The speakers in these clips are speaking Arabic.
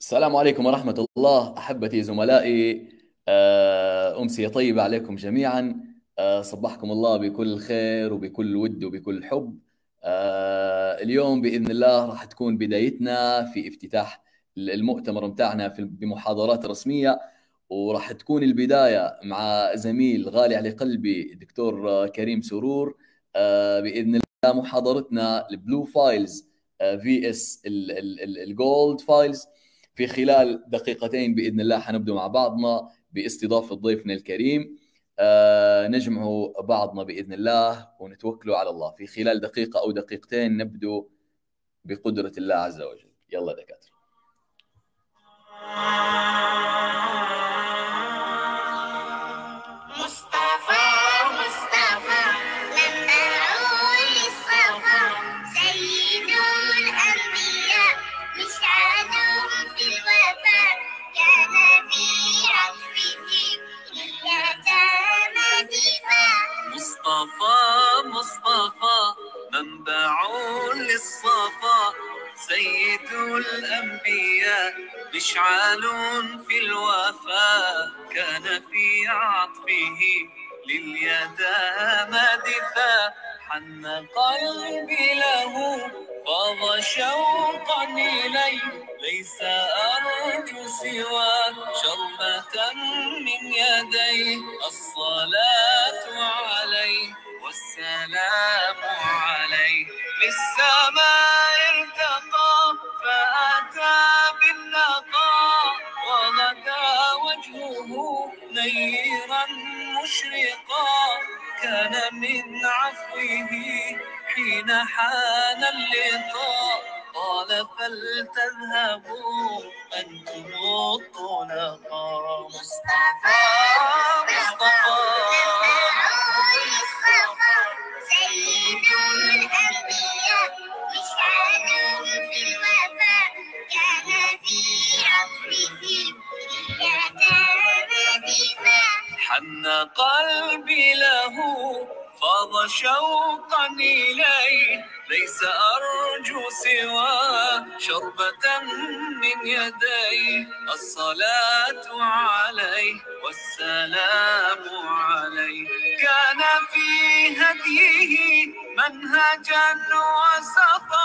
السلام عليكم ورحمة الله أحبتي زملائي آه، أمسية طيبة عليكم جميعا آه، صبحكم الله بكل خير وبكل ود وبكل حب آه، اليوم بإذن الله راح تكون بدايتنا في افتتاح المؤتمر متاعنا بمحاضرات رسمية وراح تكون البداية مع زميل غالي على قلبي دكتور كريم سرور بإذن الله محاضرتنا البلو فايلز في اس الجولد فايلز في خلال دقيقتين باذن الله حنبدو مع بعضنا باستضافه ضيفنا الكريم آه نجمع بعضنا باذن الله ونتوكلوا على الله في خلال دقيقه او دقيقتين نبدو بقدره الله عز وجل يلا دكاتره شفاع للصفا سيد الأنبياء مشعال في الوفاء كان في عطفه لليتامى دفاع حن قلبي له فاض شوقا إلي ليس أرجو سوى شربة من يديه الصلاة عليه السلام عليه للسماء ارتقى فأتى بالنقاء وغدا وجهه نيرا مشرقا كان من عفوه حين حان اللقاء قال فلتذهبوا أنتم الطلقاء مصطفى مصطفى حن قلبي له فاض شوقا إليه ليس أرجو سوى شربة من يدي الصلاة عليه والسلام عليه كان في هديه منهجا وسطا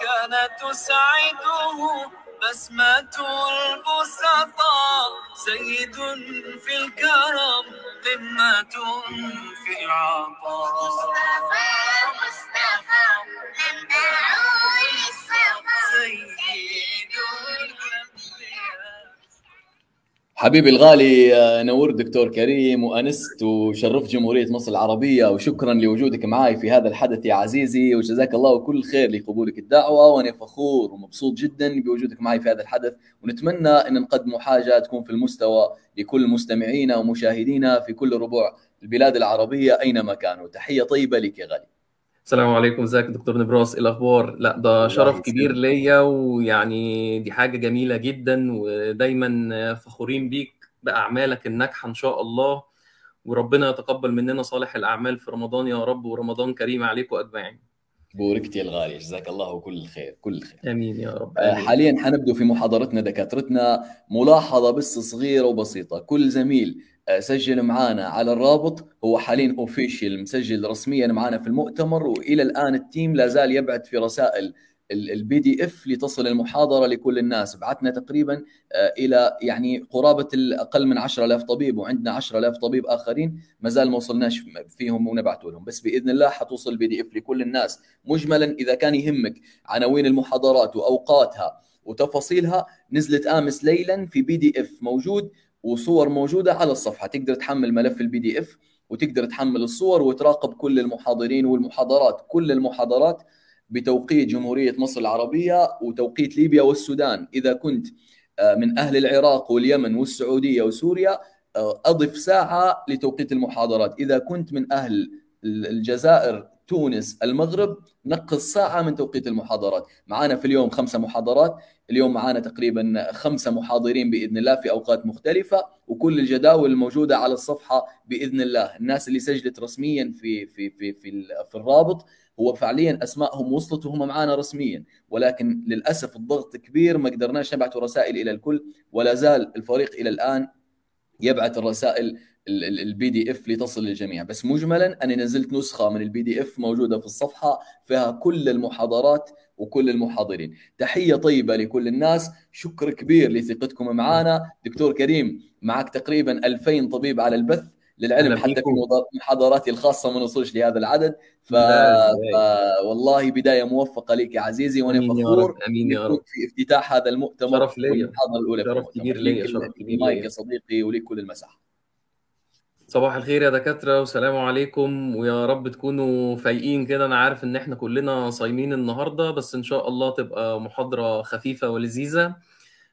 كان تسعده بسمة البسطاء سيد في الكرم قمة في العطاء مصطفى مصطفى منبع للصفا حبيبي الغالي آه، نور دكتور كريم وانست وشرفت جمهوريه مصر العربيه وشكرا لوجودك معي في هذا الحدث يا عزيزي وجزاك الله كل خير لقبولك الدعوه وانا فخور ومبسوط جدا بوجودك معي في هذا الحدث ونتمنى ان نقدم حاجه تكون في المستوى لكل مستمعينا ومشاهدينا في كل ربوع البلاد العربيه اينما كانوا تحيه طيبه لك يا غالي السلام عليكم ازيك دكتور نبراس ايه الاخبار لا ده شرف كبير ليا ويعني دي حاجه جميله جدا ودايما فخورين بيك باعمالك الناجحه ان شاء الله وربنا يتقبل مننا صالح الاعمال في رمضان يا رب ورمضان كريم عليكم اجمعين بوركتي الغالية جزاك الله كل الخير كل الخير امين يا رب آه، آمين. حاليا حنبدو في محاضرتنا دكاترتنا ملاحظة بس صغيرة وبسيطة كل زميل سجل معانا على الرابط هو حاليا اوفيشال مسجل رسميا معانا في المؤتمر والى الان التيم لا زال يبعث في رسائل البي دي اف لتصل المحاضره لكل الناس بعثنا تقريبا آه، الى يعني قرابه اقل من 10000 طبيب وعندنا 10000 طبيب اخرين ما زال ما وصلناش فيهم ونبعثوا لهم بس باذن الله حتوصل البي دي اف لكل الناس مجملا اذا كان يهمك عناوين المحاضرات واوقاتها وتفاصيلها نزلت امس ليلا في بي دي اف موجود وصور موجوده على الصفحه تقدر تحمل ملف البي دي اف وتقدر تحمل الصور وتراقب كل المحاضرين والمحاضرات كل المحاضرات بتوقيت جمهوريه مصر العربيه وتوقيت ليبيا والسودان اذا كنت آه، من اهل العراق واليمن والسعوديه وسوريا آه، اضف ساعه لتوقيت المحاضرات اذا كنت من اهل الجزائر تونس المغرب نقص ساعة من توقيت المحاضرات معانا في اليوم خمسة محاضرات اليوم معانا تقريبا خمسة محاضرين بإذن الله في أوقات مختلفة وكل الجداول الموجودة على الصفحة بإذن الله الناس اللي سجلت رسميا في, في, في, في, في الرابط هو فعليا اسمائهم وصلت وهم معانا رسميا ولكن للاسف الضغط كبير ما قدرناش نبعث رسائل الى الكل ولا زال الفريق الى الان يبعث الرسائل البي دي اف لتصل للجميع بس مجملا انا نزلت نسخه من البي دي اف موجوده في الصفحه فيها كل المحاضرات وكل المحاضرين تحيه طيبه لكل الناس شكر كبير لثقتكم معنا دكتور كريم معك تقريبا 2000 طبيب على البث للعلم حتى في محاضراتي الخاصه ما نوصلش لهذا العدد ف... ف... والله بدايه موفقه لك يا عزيزي وانا فخور امين يا رب في افتتاح هذا المؤتمر شرف لي الاولى شرف كبير لي شرف كبير لي يا صديقي ولك كل المساحه صباح الخير يا دكاترة وسلام عليكم ويا رب تكونوا فايقين كده أنا عارف إن إحنا كلنا صايمين النهاردة بس إن شاء الله تبقى محاضرة خفيفة ولذيذة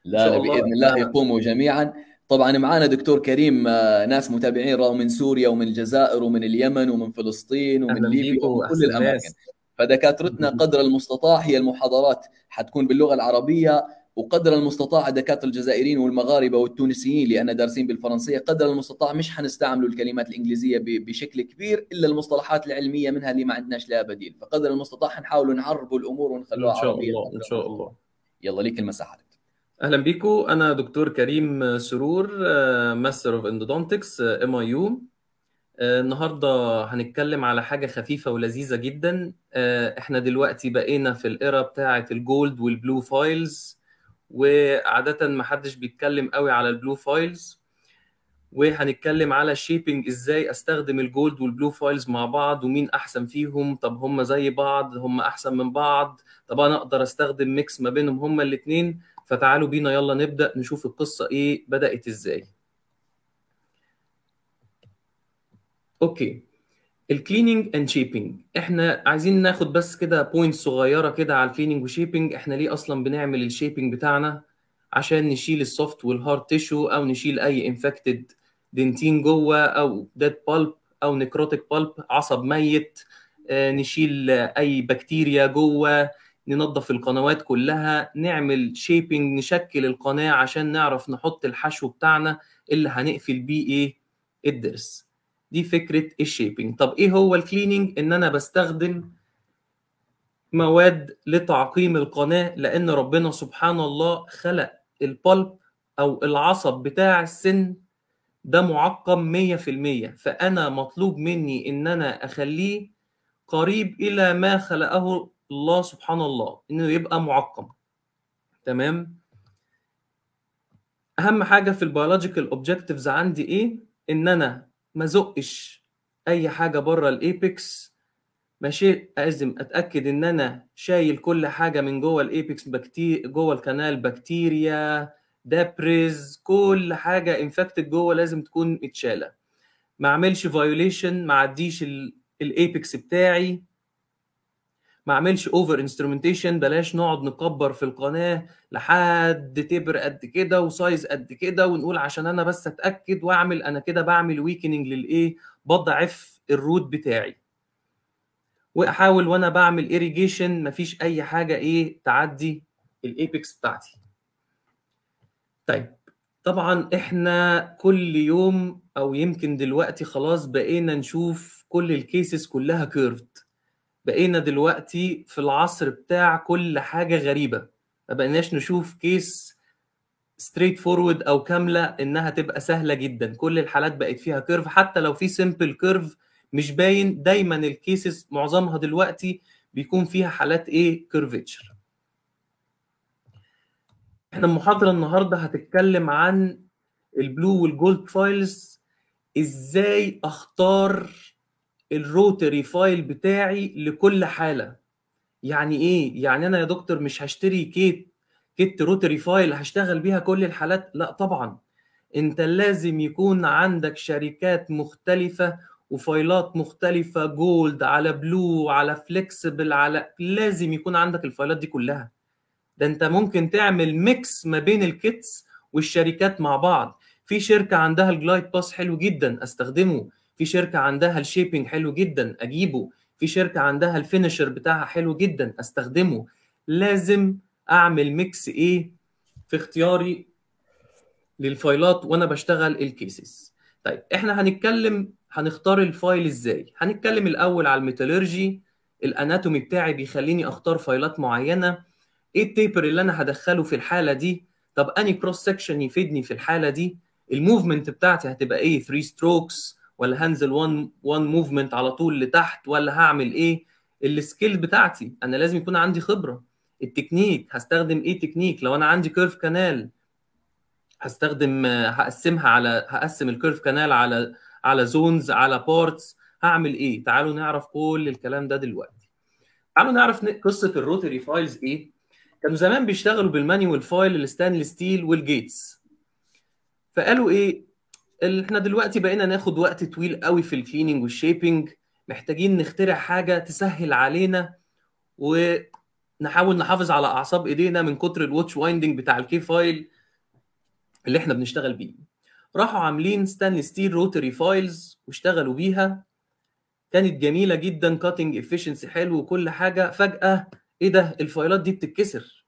لا لا بإذن الله يقوموا جميعا طبعا معانا دكتور كريم آه، ناس متابعين راهو من سوريا ومن الجزائر ومن اليمن ومن فلسطين ومن ليبيا ومن كل الأماكن فدكاترتنا قدر المستطاع هي المحاضرات حتكون باللغة العربية وقدر المستطاع الدكاتره الجزائريين والمغاربه والتونسيين لان دارسين بالفرنسيه قدر المستطاع مش حنستعملوا الكلمات الانجليزيه بشكل كبير الا المصطلحات العلميه منها اللي ما عندناش لها بديل فقدر المستطاع حنحاولوا نعربوا الامور ونخلوها ان شاء عربية الله ان شاء الله يلا ليك المساحه اهلا بيكم انا دكتور كريم سرور ماستر اوف اندودونتكس ام اي يو النهارده هنتكلم على حاجه خفيفه ولذيذه جدا آه، احنا دلوقتي بقينا في الايرا بتاعه الجولد والبلو فايلز وعاده ما حدش بيتكلم قوي على البلو فايلز وهنتكلم على الشيبنج ازاي استخدم الجولد والبلو فايلز مع بعض ومين احسن فيهم طب هم زي بعض هم احسن من بعض طب انا اقدر استخدم ميكس ما بينهم هما الاثنين فتعالوا بينا يلا نبدا نشوف القصه ايه بدات ازاي اوكي الكليننج اند شيبنج احنا عايزين ناخد بس كده بوينت صغيره كده على الكليننج وشيبنج احنا ليه اصلا بنعمل الشيبنج بتاعنا عشان نشيل السوفت والهارد تيشو او نشيل اي انفكتد دنتين جوه او ديد بالب او نكروتيك بالب عصب ميت آه، نشيل اي بكتيريا جوه ننظف القنوات كلها نعمل شيبنج نشكل القناه عشان نعرف نحط الحشو بتاعنا اللي هنقفل بيه ايه الدرس دي فكره الشيبنج طب ايه هو الكليننج ان انا بستخدم مواد لتعقيم القناه لان ربنا سبحان الله خلق البلب او العصب بتاع السن ده معقم 100% فانا مطلوب مني ان انا اخليه قريب الى ما خلقه الله سبحان الله انه يبقى معقم تمام اهم حاجه في البيولوجيكال اوبجكتيفز عندي ايه ان انا ما زقش اي حاجه بره الايبكس ماشي لازم اتاكد ان انا شايل كل حاجه من جوه الايبكس بكتير جوه القناه بكتيريا دابريز كل حاجه انفكتد جوه لازم تكون متشاله ما اعملش فيوليشن ما عديش الايبكس بتاعي ما اعملش اوفر انسترومنتيشن بلاش نقعد نكبر في القناه لحد تبر قد كده وسايز قد كده ونقول عشان انا بس اتاكد واعمل انا كده بعمل ويكننج للايه بضعف الروت بتاعي واحاول وانا بعمل اريجيشن مفيش اي حاجه ايه تعدي الايبكس بتاعتي طيب طبعا احنا كل يوم او يمكن دلوقتي خلاص بقينا نشوف كل الكيسز كلها كيرفد بقينا دلوقتي في العصر بتاع كل حاجه غريبه ما بقيناش نشوف كيس ستريت فورورد او كامله انها تبقى سهله جدا كل الحالات بقت فيها كيرف حتى لو في سمبل كيرف مش باين دايما الكيسز معظمها دلوقتي بيكون فيها حالات ايه كيرفيتشر احنا المحاضره النهارده هتتكلم عن البلو والجولد فايلز ازاي اختار الروتري فايل بتاعي لكل حاله يعني ايه يعني انا يا دكتور مش هشتري كيت كيت روتري فايل هشتغل بيها كل الحالات لا طبعا انت لازم يكون عندك شركات مختلفه وفايلات مختلفه جولد على بلو على فليكسبل على لازم يكون عندك الفايلات دي كلها ده انت ممكن تعمل ميكس ما بين الكيتس والشركات مع بعض في شركه عندها الجلايد باس حلو جدا استخدمه في شركه عندها الشيبنج حلو جدا اجيبه في شركه عندها الفينشر بتاعها حلو جدا استخدمه لازم اعمل ميكس ايه في اختياري للفايلات وانا بشتغل الكيسز طيب احنا هنتكلم هنختار الفايل ازاي هنتكلم الاول على الميتالورجي الاناتومي بتاعي بيخليني اختار فايلات معينه ايه التيبر اللي انا هدخله في الحاله دي طب اني كروس سكشن يفيدني في الحاله دي الموفمنت بتاعتي هتبقى ايه 3 ستروكس ولا هنزل وان وان موفمنت على طول لتحت ولا هعمل ايه السكيل بتاعتي انا لازم يكون عندي خبره التكنيك هستخدم ايه تكنيك لو انا عندي كيرف كانال هستخدم هقسمها على هقسم الكيرف كانال على على زونز على بارتس هعمل ايه تعالوا نعرف كل الكلام ده دلوقتي تعالوا نعرف قصه الروتري فايلز ايه كانوا زمان بيشتغلوا بالمانيوال فايل الستانلي ستيل والجيتس فقالوا ايه احنا دلوقتي بقينا ناخد وقت طويل قوي في الكليننج والشيبنج محتاجين نخترع حاجه تسهل علينا ونحاول نحافظ على اعصاب ايدينا من كتر الواتش وايندنج بتاع الكي فايل اللي احنا بنشتغل بيه راحوا عاملين ستانلي ستيل روتري فايلز واشتغلوا بيها كانت جميله جدا كاتنج افيشنسي حلو وكل حاجه فجاه ايه ده الفايلات دي بتتكسر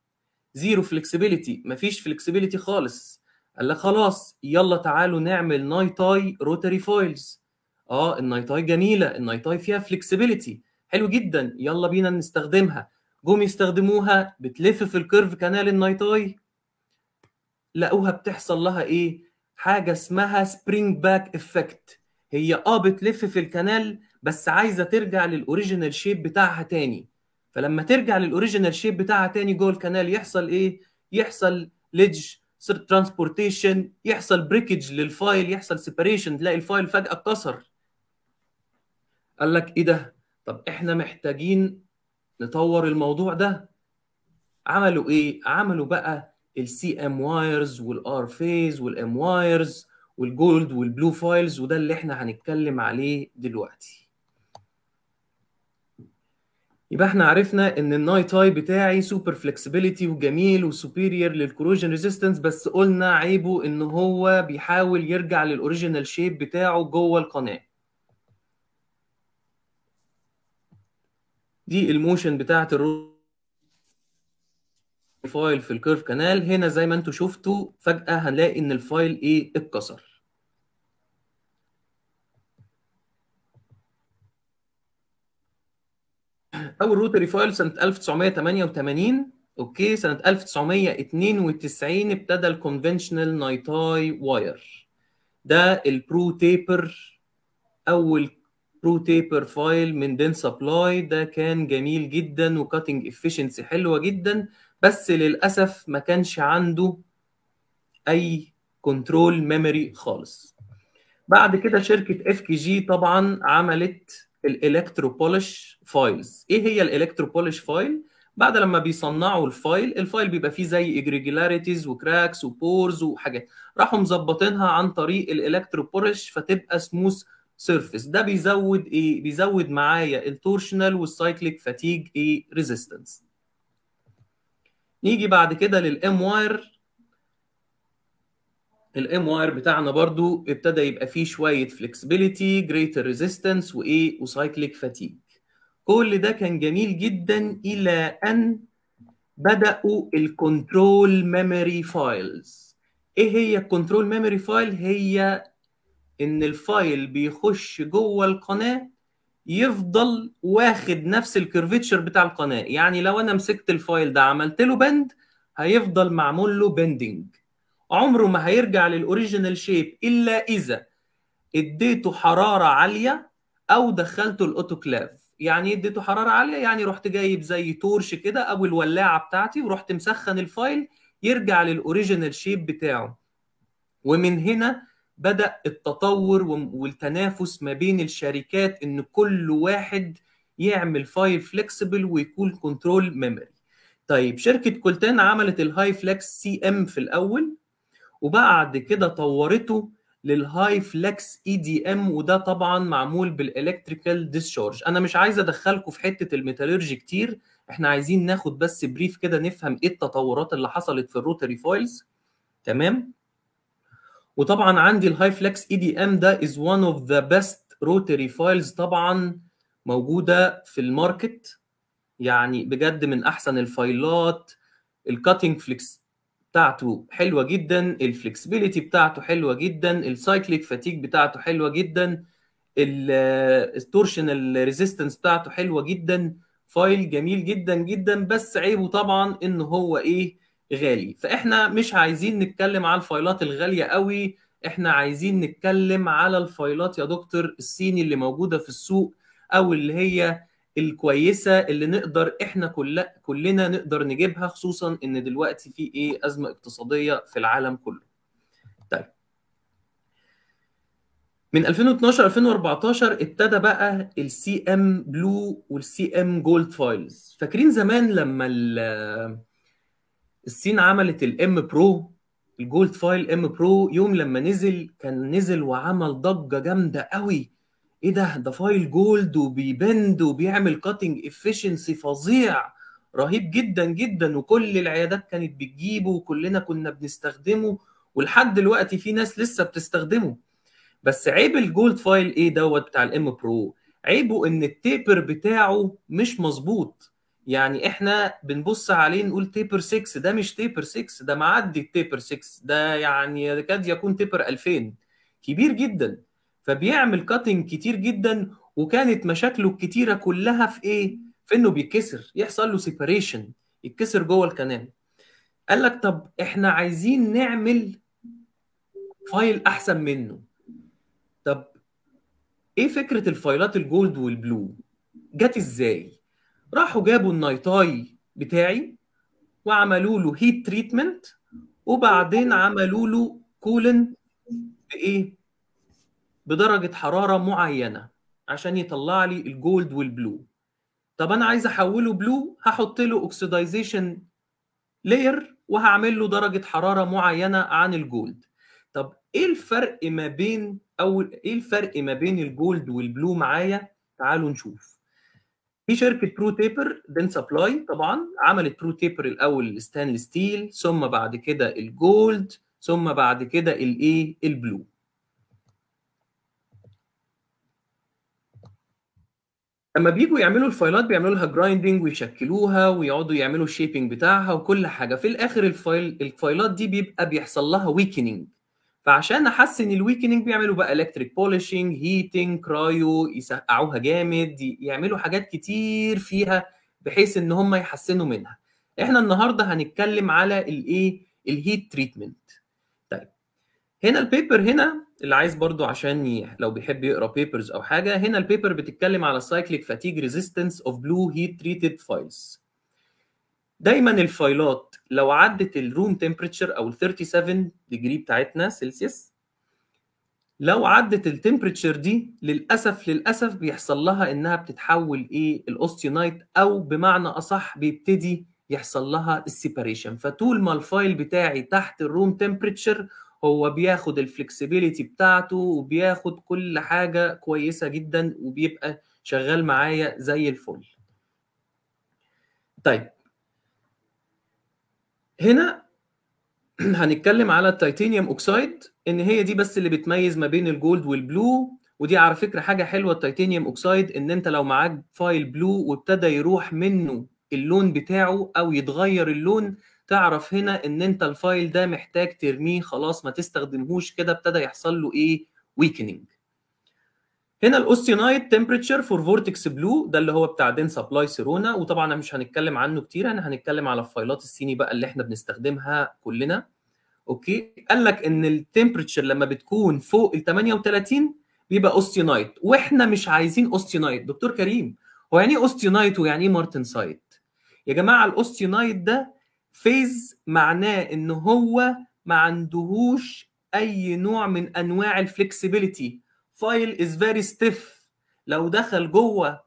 زيرو فلكسبيليتي مفيش فلكسبيليتي خالص قال لك خلاص يلا تعالوا نعمل نايتاي روتري فويلز اه النايتاي جميله النايتاي فيها فلكسبيليتي حلو جدا يلا بينا نستخدمها جم يستخدموها بتلف في الكيرف كانال النايتاي لقوها بتحصل لها ايه حاجه اسمها سبرينج باك افكت هي اه بتلف في الكنال بس عايزه ترجع للاوريجينال شيب بتاعها تاني فلما ترجع للاوريجينال شيب بتاعها تاني جوه الكنال يحصل ايه يحصل ليدج صرت ترانسبورتيشن يحصل بريكج للفايل يحصل سيبريشن تلاقي الفايل فجاه اتكسر قال لك ايه ده طب احنا محتاجين نطور الموضوع ده عملوا ايه عملوا بقى السي ام وايرز والار فيز والام وايرز والجولد والبلو فايلز وده اللي احنا هنتكلم عليه دلوقتي يبقى احنا عرفنا ان الناي تاي بتاعي سوبر فلكسبيليتي وجميل وسوبيرير للكروجن ريزيستنس بس قلنا عيبه ان هو بيحاول يرجع للاوريجينال شيب بتاعه جوه القناه دي الموشن بتاعت الرو فايل في الكيرف كانال هنا زي ما انتم شفتوا فجاه هنلاقي ان الفايل ايه اتكسر اول روتري فايل سنه 1988 اوكي سنه 1992 ابتدى الكونفنشنال نايتاي واير ده البرو تيبر اول برو تيبر فايل من دين سبلاي ده كان جميل جدا وكاتنج افشنسي حلوه جدا بس للاسف ما كانش عنده اي كنترول ميموري خالص بعد كده شركه اف كي جي طبعا عملت الالكترو بولش فايلز ايه هي الالكترو بولش فايل بعد لما بيصنعوا الفايل الفايل بيبقى فيه زي اجريجولاريتيز وكراكس وبورز وحاجات راحوا مظبطينها عن طريق الالكترو بولش فتبقى سموث سيرفيس ده بيزود ايه بيزود معايا التورشنال والسايكليك فاتيج ايه ريزيستنس نيجي بعد كده للام واير الام واير بتاعنا برضو ابتدى يبقى فيه شويه فلكسبيليتي جريتر ريزيستنس وايه وسايكليك فاتيج كل ده كان جميل جدا الى ان بداوا الكنترول ميموري فايلز ايه هي الكنترول ميموري فايل هي ان الفايل بيخش جوه القناه يفضل واخد نفس الكيرفيتشر بتاع القناه يعني لو انا مسكت الفايل ده عملت له بند هيفضل معمول له بندنج عمره ما هيرجع للاوريجينال شيب الا اذا اديته حراره عاليه او دخلته الاوتوكلاف يعني ايه اديته حراره عاليه يعني رحت جايب زي تورش كده او الولاعه بتاعتي ورحت مسخن الفايل يرجع للاوريجينال شيب بتاعه ومن هنا بدا التطور والتنافس ما بين الشركات ان كل واحد يعمل فايل فليكسبل ويكون كنترول ميموري طيب شركه كولتان عملت الهاي فلكس سي ام في الاول وبعد كده طورته للهاي فلكس اي دي ام وده طبعا معمول بالالكتريكال ديسشارج انا مش عايز ادخلكم في حته الميتالورجي كتير احنا عايزين ناخد بس بريف كده نفهم ايه التطورات اللي حصلت في الروتري فويلز تمام وطبعا عندي الهاي فلكس اي دي ام ده از وان اوف ذا بيست روتري فايلز طبعا موجوده في الماركت يعني بجد من احسن الفايلات الكاتنج فليكس بتاعته حلوه جدا الفلكسبيليتي بتاعته حلوه جدا السايكليك فاتيك بتاعته حلوه جدا التورشنال ريزيستنس بتاعته حلوه جدا فايل جميل جدا جدا بس عيبه طبعا ان هو ايه غالي فاحنا مش عايزين نتكلم على الفايلات الغاليه قوي احنا عايزين نتكلم على الفايلات يا دكتور الصيني اللي موجوده في السوق او اللي هي الكويسه اللي نقدر احنا كل كلنا نقدر نجيبها خصوصا ان دلوقتي في ايه ازمه اقتصاديه في العالم كله. طيب من 2012 2014 ابتدى بقى السي ام بلو والسي ام جولد فايلز فاكرين زمان لما الصين عملت الام برو الجولد فايل ام برو يوم لما نزل كان نزل وعمل ضجه جامده قوي ايه ده ده فايل جولد وبيبند وبيعمل كاتنج افشنسي فظيع رهيب جدا جدا وكل العيادات كانت بتجيبه وكلنا كنا بنستخدمه ولحد دلوقتي في ناس لسه بتستخدمه بس عيب الجولد فايل ايه دوت بتاع الام برو عيبه ان التيبر بتاعه مش مظبوط يعني احنا بنبص عليه نقول تيبر 6 ده مش تيبر 6 ده معدي التيبر 6 ده يعني يكاد يكون تيبر 2000 كبير جدا فبيعمل كاتنج كتير جدا وكانت مشاكله الكتيره كلها في ايه؟ في انه بيتكسر يحصل له سيباريشن يتكسر جوه القناه قال لك طب احنا عايزين نعمل فايل احسن منه طب ايه فكره الفايلات الجولد والبلو جت ازاي راحوا جابوا النايتاي بتاعي وعملوا له هيت تريتمنت وبعدين عملوا له كولن بايه بدرجه حراره معينه عشان يطلع لي الجولد والبلو طب انا عايز احوله بلو هحط له أكسيدايزيشن لاير وهعمل له درجه حراره معينه عن الجولد طب ايه الفرق ما بين او ايه الفرق ما بين الجولد والبلو معايا تعالوا نشوف في شركه برو تيبر دين سبلاي طبعا عملت برو تيبر الاول الستانلس ستيل ثم بعد كده الجولد ثم بعد كده الايه البلو اما بيجوا يعملوا الفايلات بيعملوا لها جرايندنج ويشكلوها ويقعدوا يعملوا الشيبنج بتاعها وكل حاجه في الاخر الفايل الفايلات دي بيبقى بيحصل لها ويكننج فعشان احسن الويكننج بيعملوا بقى الكتريك بولشنج هيتنج كرايو يسقعوها جامد يعملوا حاجات كتير فيها بحيث ان هم يحسنوا منها احنا النهارده هنتكلم على الايه الهيت تريتمنت هنا البيبر هنا اللي عايز برضو عشان لو بيحب يقرا بيبرز او حاجه هنا البيبر بتتكلم على سايكليك فاتيج ريزيستنس اوف بلو هيت تريتد فايلز دايما الفايلات لو عدت الروم تمبريتشر او ال 37 ديجري بتاعتنا سلسيوس لو عدت التمبريتشر دي للاسف للاسف بيحصل لها انها بتتحول ايه الاوستيونايت او بمعنى اصح بيبتدي يحصل لها السيباريشن فطول ما الفايل بتاعي تحت الروم تمبريتشر هو بياخد الفلكسبيليتي بتاعته وبياخد كل حاجة كويسة جدا وبيبقى شغال معايا زي الفل طيب هنا هنتكلم على التيتانيوم اوكسايد ان هي دي بس اللي بتميز ما بين الجولد والبلو ودي على فكره حاجه حلوه التيتانيوم اوكسايد ان انت لو معاك فايل بلو وابتدى يروح منه اللون بتاعه او يتغير اللون تعرف هنا ان انت الفايل ده محتاج ترميه خلاص ما تستخدمهوش كده ابتدى يحصل له ايه ويكننج هنا الاوستينايت تمبريتشر فور فورتكس بلو ده اللي هو بتاع دين سبلاي سيرونا وطبعا مش هنتكلم عنه كتير احنا هنتكلم على الفايلات الصيني بقى اللي احنا بنستخدمها كلنا اوكي قال لك ان التمبريتشر لما بتكون فوق ال 38 بيبقى اوستينايت واحنا مش عايزين اوستينايت دكتور كريم هو يعني ايه اوستينايت ويعني ايه مارتن سايت يا جماعه الاوستينايت ده فيز معناه ان هو ما عندهوش اي نوع من انواع الفلكسبيليتي فايل از فيري ستيف لو دخل جوه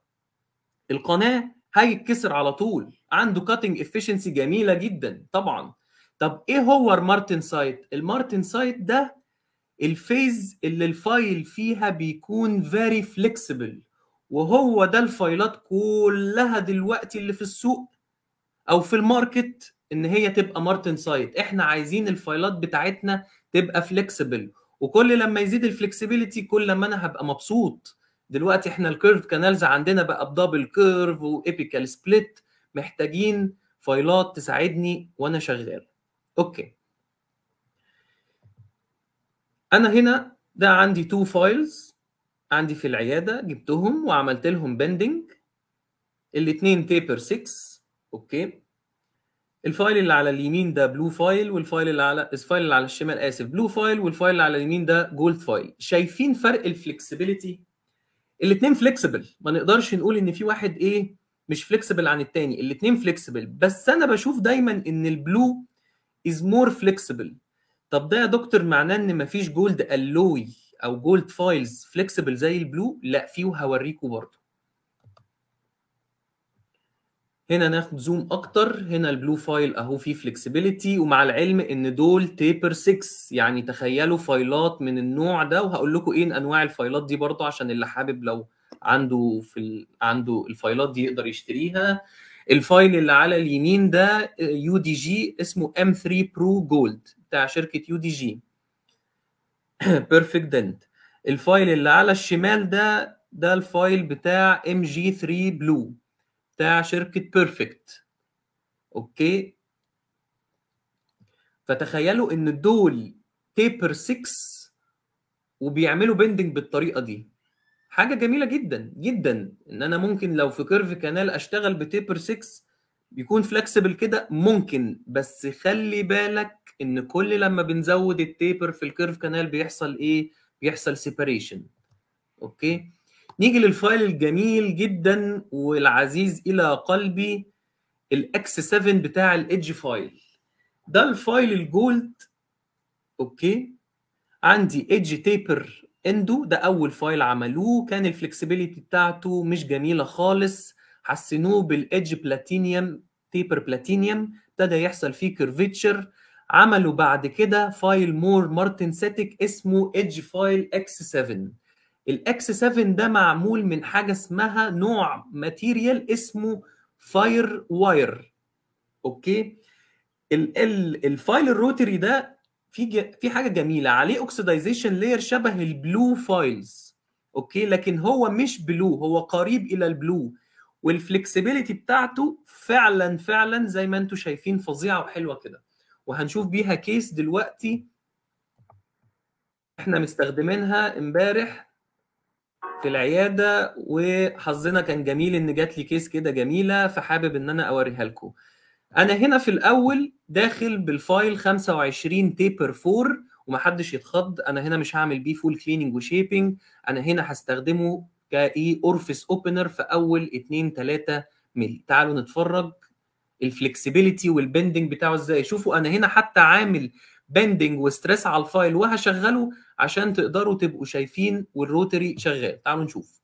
القناه هيتكسر على طول عنده كاتنج افشنسي جميله جدا طبعا طب ايه هو المارتن سايت المارتن سايت ده الفيز اللي الفايل فيها بيكون فيري فليكسيبل وهو ده الفايلات كلها دلوقتي اللي في السوق او في الماركت ان هي تبقى مارتن سايت احنا عايزين الفايلات بتاعتنا تبقى فليكسبل وكل لما يزيد الفلكسبيليتي كل ما انا هبقى مبسوط دلوقتي احنا الكيرف كانالز عندنا بقى بدبل كيرف وايبيكال سبليت محتاجين فايلات تساعدني وانا شغال اوكي انا هنا ده عندي تو فايلز عندي في العياده جبتهم وعملت لهم بندنج الاثنين بيبر 6 اوكي الفايل اللي على اليمين ده بلو فايل والفايل اللي على الفايل اللي على الشمال اسف بلو فايل والفايل اللي على اليمين ده جولد فايل شايفين فرق الفلكسبيليتي الاثنين فلكسبل ما نقدرش نقول ان في واحد ايه مش فلكسبل عن الثاني الاثنين فلكسبل بس انا بشوف دايما ان البلو از مور فلكسبل طب ده يا دكتور معناه ان مفيش جولد الوي او جولد فايلز فلكسبل زي البلو لا في وهوريكم برضه هنا ناخد زوم اكتر هنا البلو فايل اهو فيه فلكسبيليتي ومع العلم ان دول تيبر 6 يعني تخيلوا فايلات من النوع ده وهقول لكم ايه انواع الفايلات دي برضو عشان اللي حابب لو عنده في ال... عنده الفايلات دي يقدر يشتريها الفايل اللي على اليمين ده يو دي جي اسمه ام 3 برو جولد بتاع شركة يو دي جي بيرفكت دنت الفايل اللي على الشمال ده ده الفايل بتاع جي 3 بلو بتاع شركه بيرفكت اوكي فتخيلوا ان دول تيبر 6 وبيعملوا بندنج بالطريقه دي حاجه جميله جدا جدا ان انا ممكن لو في كيرف كانال اشتغل بتيبر 6 بيكون فلكسبل كده ممكن بس خلي بالك ان كل لما بنزود التيبر في الكيرف كانال بيحصل ايه بيحصل سيباريشن اوكي نيجي للفايل الجميل جدا والعزيز الى قلبي الاكس 7 بتاع الايدج فايل ده الفايل الجولد اوكي عندي ايدج تيبر اندو ده اول فايل عملوه كان الفلكسبيليتي بتاعته مش جميله خالص حسنوه بالايدج بلاتينيوم تيبر بلاتينيوم ابتدى يحصل فيه كيرفيتشر عملوا بعد كده فايل مور مارتن مارتنسيتك اسمه ايدج فايل اكس 7 الاكس 7 ده معمول من حاجه اسمها نوع ماتيريال اسمه فاير واير اوكي الفايل الروتري ده في في حاجه جميله عليه اوكسيدايزيشن لاير شبه البلو فايلز اوكي لكن هو مش بلو هو قريب الى البلو والفلكسبيليتي بتاعته فعلا فعلا زي ما انتم شايفين فظيعه وحلوه كده وهنشوف بيها كيس دلوقتي احنا مستخدمينها امبارح في العياده وحظنا كان جميل ان جات لي كيس كده جميله فحابب ان انا اوريها لكم انا هنا في الاول داخل بالفايل 25 تيبر 4 ومحدش يتخض انا هنا مش هعمل بيه فول كليننج وشيبنج انا هنا هستخدمه كاي اورفيس اوبنر في اول 2 3 مل تعالوا نتفرج الفلكسبيليتي والبندنج بتاعه ازاي شوفوا انا هنا حتى عامل بندنج وستريس على الفايل وهشغله عشان تقدروا تبقوا شايفين والروتري شغال تعالوا نشوف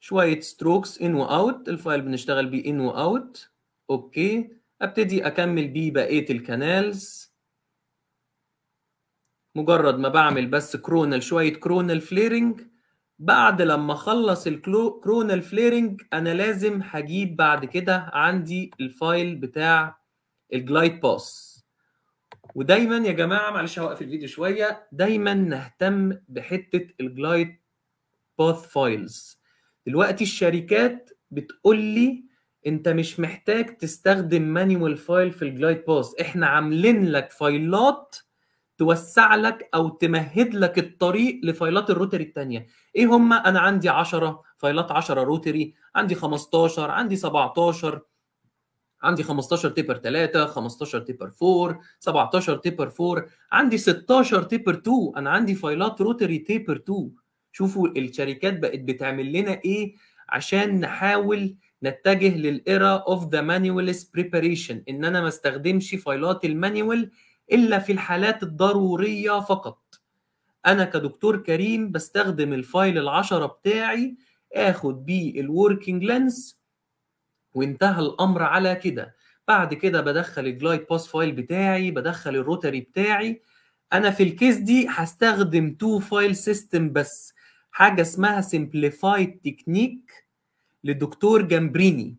شويه strokes in و out الفايل بنشتغل بيه in و out اوكي ابتدي اكمل بيه بقيه الكنالز مجرد ما بعمل بس كرونال شويه كرونال فليرنج بعد لما اخلص الكرونال فليرنج انا لازم هجيب بعد كده عندي الفايل بتاع الجلايد باس ودايما يا جماعه معلش هوقف الفيديو شويه دايما نهتم بحته الجلايد باث فايلز دلوقتي الشركات بتقول لي انت مش محتاج تستخدم مانيوال فايل في الجلايد باث احنا عاملين لك فايلات توسع لك او تمهد لك الطريق لفايلات الروتري الثانيه ايه هم انا عندي 10 فايلات 10 روتري عندي 15 عندي 17 عندي 15 تيبر 3 15 تيبر 4 17 تيبر 4 عندي 16 تيبر 2 انا عندي فايلات روتري تيبر 2 شوفوا الشركات بقت بتعمل لنا ايه عشان نحاول نتجه للايرا اوف ذا مانيوال بريباريشن ان انا ما استخدمش فايلات المانيوال الا في الحالات الضروريه فقط انا كدكتور كريم بستخدم الفايل العشرة بتاعي اخد بيه الوركينج لينس وانتهى الامر على كده بعد كده بدخل الجلايد باس فايل بتاعي بدخل الروتري بتاعي انا في الكيس دي هستخدم تو فايل سيستم بس حاجه اسمها سمبليفايد تكنيك للدكتور جامبريني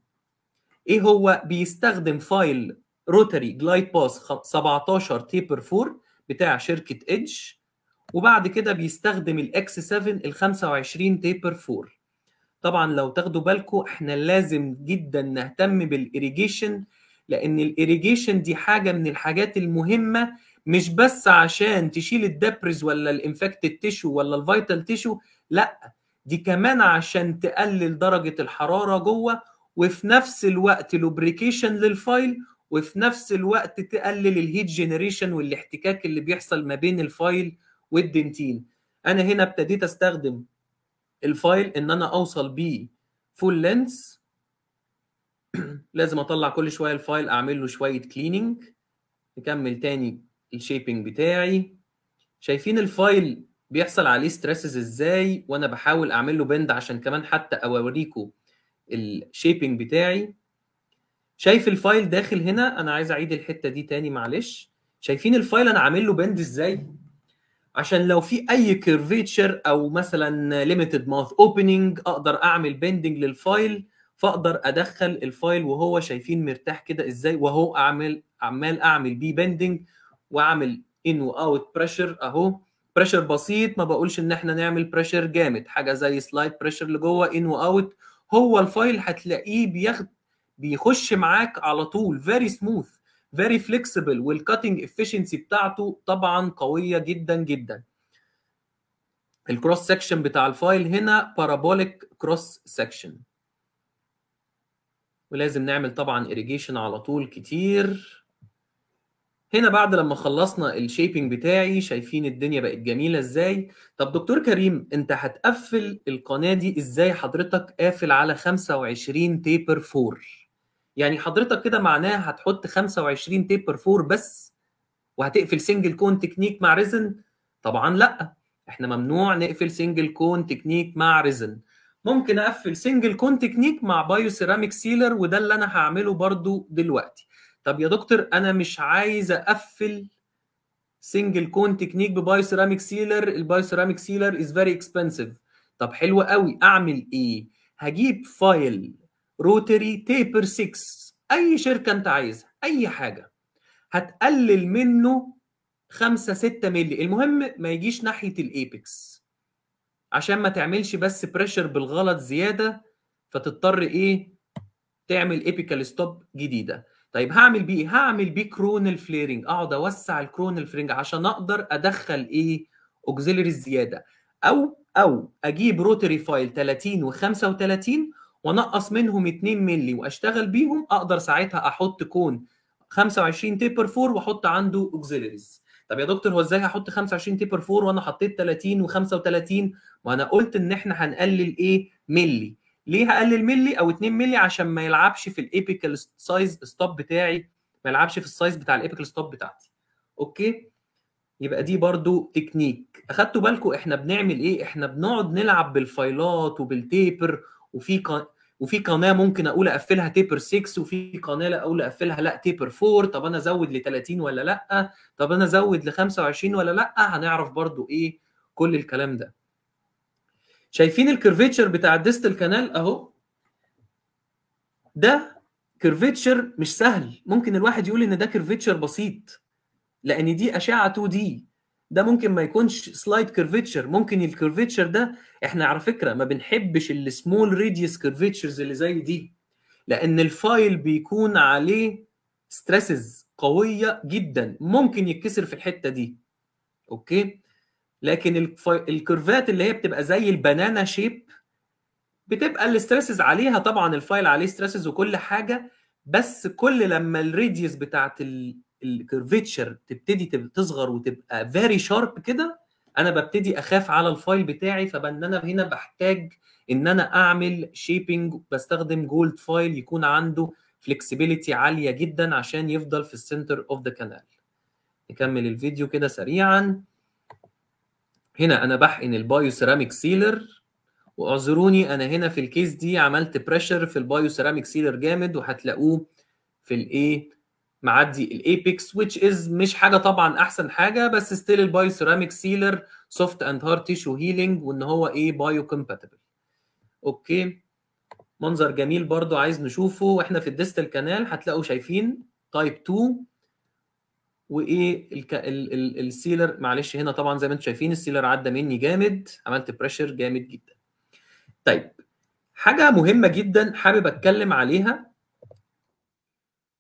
ايه هو بيستخدم فايل روتري جلايد باس 17 تيبر 4 بتاع شركه ايدج وبعد كده بيستخدم الاكس 7 ال 25 تيبر 4 طبعا لو تاخدوا بالكم احنا لازم جدا نهتم بالاريجيشن لان الاريجيشن دي حاجه من الحاجات المهمه مش بس عشان تشيل الدبرز ولا الانفكتد تيشو ولا الفيتال تيشو لا دي كمان عشان تقلل درجه الحراره جوه وفي نفس الوقت لوبريكيشن للفايل وفي نفس الوقت تقلل الهيت جنريشن والاحتكاك اللي بيحصل ما بين الفايل والدنتين انا هنا ابتديت استخدم الفايل ان انا اوصل بيه فول لينس لازم اطلع كل شويه الفايل اعمل له شويه كليننج نكمل تاني الشيبنج بتاعي شايفين الفايل بيحصل عليه ستريسز ازاي وانا بحاول اعمل له بند عشان كمان حتى اوريكم الشيبنج بتاعي شايف الفايل داخل هنا انا عايز اعيد الحته دي تاني معلش شايفين الفايل انا عامل له بند ازاي عشان لو في اي كيرفيتشر او مثلا ليميتد ماوث اوبننج اقدر اعمل بندنج للفايل فاقدر ادخل الفايل وهو شايفين مرتاح كده ازاي وهو اعمل عمال اعمل بيه بندنج واعمل ان واوت بريشر اهو بريشر بسيط ما بقولش ان احنا نعمل بريشر جامد حاجه زي سلايد بريشر لجوه ان واوت هو الفايل هتلاقيه بياخد بيخش معاك على طول فيري سموث فيري فليكسيبل والكاتنج افيشنسي بتاعته طبعا قويه جدا جدا الكروس سكشن بتاع الفايل هنا بارابوليك كروس سكشن ولازم نعمل طبعا اريجيشن على طول كتير هنا بعد لما خلصنا الشيبنج بتاعي شايفين الدنيا بقت جميلة ازاي طب دكتور كريم انت هتقفل القناة دي ازاي حضرتك قافل على 25 تيبر 4 يعني حضرتك كده معناها هتحط 25 تيبر فور بس وهتقفل سنجل كون تكنيك مع ريزن طبعا لا احنا ممنوع نقفل سنجل كون تكنيك مع ريزن ممكن اقفل سنجل كون تكنيك مع بايو سيراميك سيلر وده اللي انا هعمله برضو دلوقتي طب يا دكتور انا مش عايز اقفل سنجل كون تكنيك ببايو سيراميك سيلر البايو سيراميك سيلر از فيري اكسبنسيف طب حلو قوي اعمل ايه هجيب فايل روتري تيبر 6 اي شركه انت عايزها اي حاجه هتقلل منه 5 6 مللي المهم ما يجيش ناحيه الايبكس عشان ما تعملش بس بريشر بالغلط زياده فتضطر ايه تعمل ايبيكال ستوب جديده طيب هعمل بيه ايه هعمل بيه كرونال فليرنج اقعد اوسع الكرونال فليرنج عشان اقدر ادخل ايه اوكسيلري زياده او او اجيب روتري فايل 30 و35 وانقص منهم 2 مللي واشتغل بيهم اقدر ساعتها احط كون 25 تيبر 4 واحط عنده اوكسيلريز طب يا دكتور هو ازاي هحط 25 تيبر 4 وانا حطيت 30 و35 ما انا قلت ان احنا هنقلل ايه ملي ليه هقلل ملي او 2 ملي عشان ما يلعبش في الايبيكال سايز ستوب بتاعي ما يلعبش في السايز بتاع الايبيكال ستوب بتاعتي اوكي يبقى دي برضو تكنيك اخدتوا بالكم احنا بنعمل ايه احنا بنقعد نلعب بالفايلات وبالتيبر وفي وفي قناه ممكن اقول اقفلها تيبر 6 وفي قناه اقول اقفلها لا تيبر 4 طب انا ازود ل 30 ولا لا طب انا ازود ل 25 ولا لا هنعرف برضو ايه كل الكلام ده شايفين الكيرفيتشر بتاع الديستال كانال اهو ده كيرفيتشر مش سهل ممكن الواحد يقول ان ده كيرفيتشر بسيط لان دي اشعه 2 دي ده ممكن ما يكونش سلايد كيرفيتشر ممكن الكيرفيتشر ده احنا على فكره ما بنحبش السمول ريديوس كيرفيتشرز اللي زي دي لان الفايل بيكون عليه ستريسز قويه جدا ممكن يتكسر في الحته دي اوكي لكن الكيرفات اللي هي بتبقى زي البنانا شيب بتبقى الاستريسز عليها طبعا الفايل عليه ستريسز وكل حاجه بس كل لما الريديوس بتاعت ال الكيرفيتشر تبتدي تصغر وتبقى فيري شارب كده انا ببتدي اخاف على الفايل بتاعي فبان انا هنا بحتاج ان انا اعمل شيبنج بستخدم جولد فايل يكون عنده فلكسبيليتي عاليه جدا عشان يفضل في السنتر اوف ذا كانال نكمل الفيديو كده سريعا هنا انا بحقن البايو سيراميك سيلر واعذروني انا هنا في الكيس دي عملت بريشر في البايو سيراميك سيلر جامد وهتلاقوه في الايه معدي الايبكس ويتش از مش حاجه طبعا احسن حاجه بس ستيل البايو سيراميك سيلر سوفت اند هارد تيشو هيلينج وان هو ايه بايو كومباتبل اوكي منظر جميل برضو عايز نشوفه واحنا في الديستال كانال هتلاقوا شايفين تايب 2 وايه السيلر معلش هنا طبعا زي ما انتم شايفين السيلر عدى مني جامد عملت بريشر جامد جدا طيب حاجه مهمه جدا حابب اتكلم عليها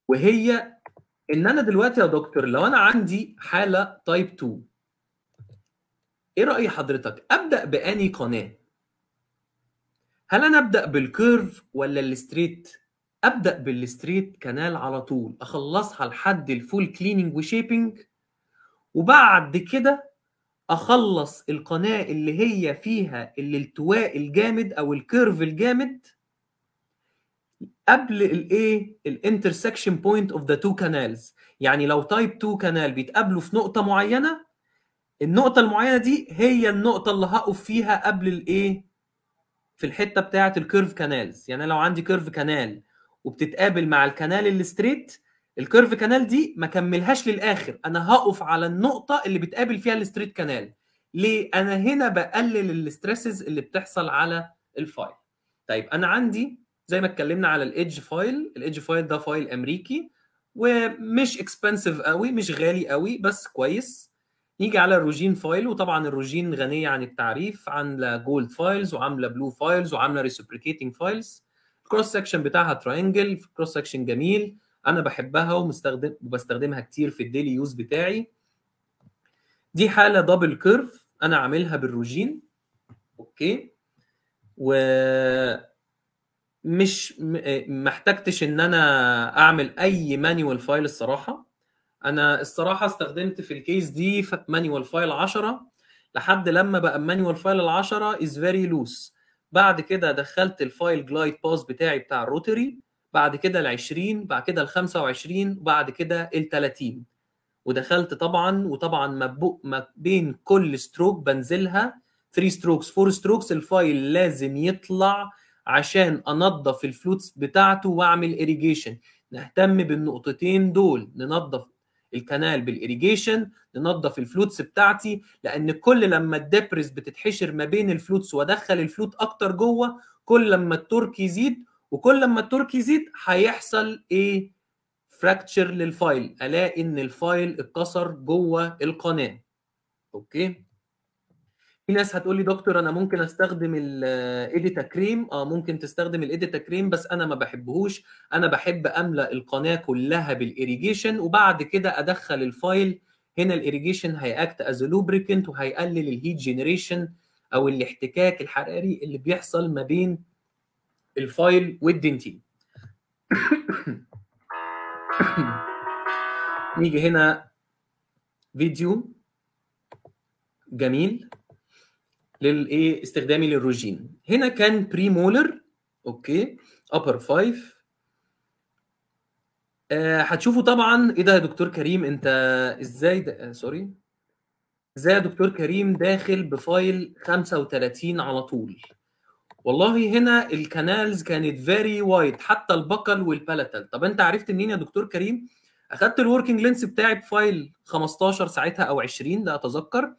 وهي ان انا دلوقتي يا دكتور لو انا عندي حاله تايب 2 ايه راي حضرتك ابدا باني قناه هل انا ابدا بالكيرف ولا الستريت ابدا بالستريت كنال على طول اخلصها لحد الفول كليننج وشيبنج وبعد كده اخلص القناه اللي هي فيها الالتواء الجامد او الكيرف الجامد قبل الايه الانترسكشن بوينت اوف ذا تو كانالز يعني لو تايب 2 كانال بيتقابلوا في نقطه معينه النقطه المعينه دي هي النقطه اللي هقف فيها قبل الايه في الحته بتاعه الكيرف كانالز يعني لو عندي كيرف كانال وبتتقابل مع الكانال الستريت الكيرف كانال دي ما كملهاش للاخر انا هقف على النقطه اللي بتقابل فيها الستريت كانال ليه انا هنا بقلل الاستريسز اللي بتحصل على الفايل طيب انا عندي زي ما اتكلمنا على الايدج فايل الايدج فايل ده فايل امريكي ومش اكسبنسيف قوي مش غالي قوي بس كويس نيجي على الروجين فايل وطبعا الروجين غنيه عن التعريف عامله جولد فايلز وعامله بلو فايلز وعامله ريسبريكيتنج فايلز الكروس سكشن بتاعها تراينجل كروس سكشن جميل انا بحبها ومستخدم وبستخدمها كتير في الديلي يوز بتاعي دي حاله دبل كيرف انا عاملها بالروجين اوكي و مش آه، ما احتجتش ان انا اعمل اي مانيوال فايل الصراحه انا الصراحه استخدمت في الكيس دي مانيوال فايل 10 لحد لما بقى مانيوال فايل ال 10 از فيري لوس بعد كده دخلت الفايل جلايد باس بتاعي بتاع الروتري بعد كده ال 20 بعد كده ال 25 بعد كده ال 30 ودخلت طبعا وطبعا ما بين كل ستروك بنزلها 3 ستروكس 4 ستروكس الفايل لازم يطلع عشان انظف الفلوتس بتاعته واعمل اريجيشن نهتم بالنقطتين دول ننظف الكنال بالاريجيشن ننظف الفلوتس بتاعتي لان كل لما الدبرس بتتحشر ما بين الفلوتس وادخل الفلوت اكتر جوه كل لما التورك يزيد وكل لما التورك يزيد هيحصل ايه فراكتشر للفايل الاقي ان الفايل اتكسر جوه القناه اوكي في ناس هتقول لي دكتور انا ممكن استخدم الايديتا كريم اه ممكن تستخدم الايديتا كريم بس انا ما بحبهوش انا بحب املا القناه كلها بالاريجيشن وبعد كده ادخل الفايل هنا الاريجيشن هياكت از لوبريكنت وهيقلل الهيت جنريشن او الاحتكاك الحراري اللي بيحصل ما بين الفايل والدنتين نيجي هنا فيديو جميل للايه استخدامي للروجين هنا كان بري مولر اوكي ابر آه، 5 هتشوفوا طبعا ايه ده يا دكتور كريم انت ازاي ده آه، سوري ازاي يا دكتور كريم داخل بفايل 35 على طول والله هنا الكنالز كانت فيري وايد حتى البقل والبلاتل طب انت عرفت منين يا دكتور كريم اخدت الوركينج لينس بتاعي بفايل 15 ساعتها او 20 لا اتذكر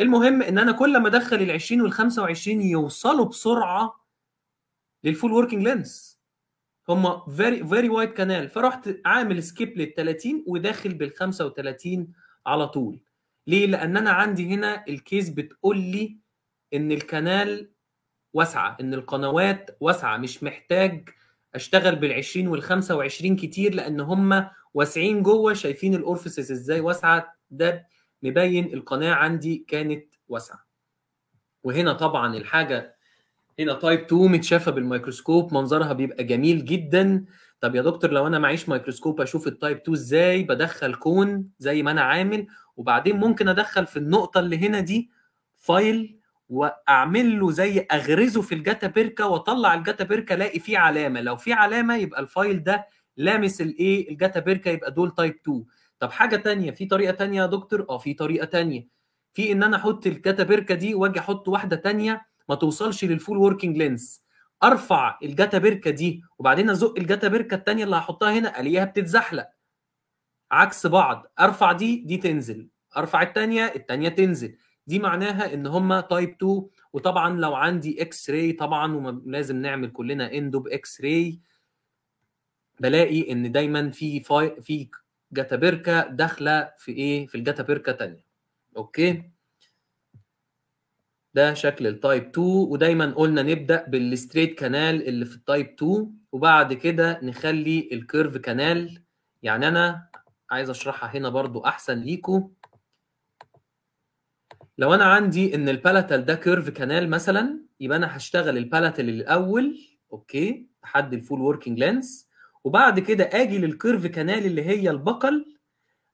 المهم ان انا كل ما ادخل ال 20 وال 25 يوصلوا بسرعه للفول وركينج لينس هما فيري فيري وايد كانال فرحت عامل سكيب لل 30 وداخل بال 35 على طول ليه لان انا عندي هنا الكيس بتقول لي ان الكانال واسعه ان القنوات واسعه مش محتاج اشتغل بال 20 وال 25 كتير لان هم واسعين جوه شايفين الاورفيسز ازاي واسعه ده مبين القناه عندي كانت واسعه وهنا طبعا الحاجه هنا تايب 2 متشافه بالميكروسكوب منظرها بيبقى جميل جدا طب يا دكتور لو انا معيش ميكروسكوب اشوف التايب 2 ازاي بدخل كون زي ما انا عامل وبعدين ممكن ادخل في النقطه اللي هنا دي فايل واعمل له زي اغرزه في الجاتا بيركا واطلع الجاتا بيركا الاقي فيه علامه لو في علامه يبقى الفايل ده لامس الايه الجاتا بيركا يبقى دول تايب 2 طب حاجه تانية في طريقه تانية يا دكتور اه في طريقه تانية في ان انا احط الجاتا دي واجي احط واحده تانية ما توصلش للفول وركينج لينس ارفع الجاتا دي وبعدين ازق الجاتا التانية اللي هحطها هنا الاقيها بتتزحلق عكس بعض ارفع دي دي تنزل ارفع التانية التانية تنزل دي معناها ان هما تايب 2 وطبعا لو عندي اكس راي طبعا ولازم نعمل كلنا اندوب اكس راي بلاقي ان دايما في في بيركا داخله في ايه في بيركا تانية اوكي ده شكل التايب 2 ودايما قلنا نبدا بالستريت كانال اللي في التايب 2 وبعد كده نخلي الكيرف كانال يعني انا عايز اشرحها هنا برضو احسن ليكو لو انا عندي ان البالاتال ده كيرف كانال مثلا يبقى انا هشتغل البالاتال الاول اوكي لحد الفول وركينج لينس وبعد كده اجي للكيرف كانال اللي هي البقل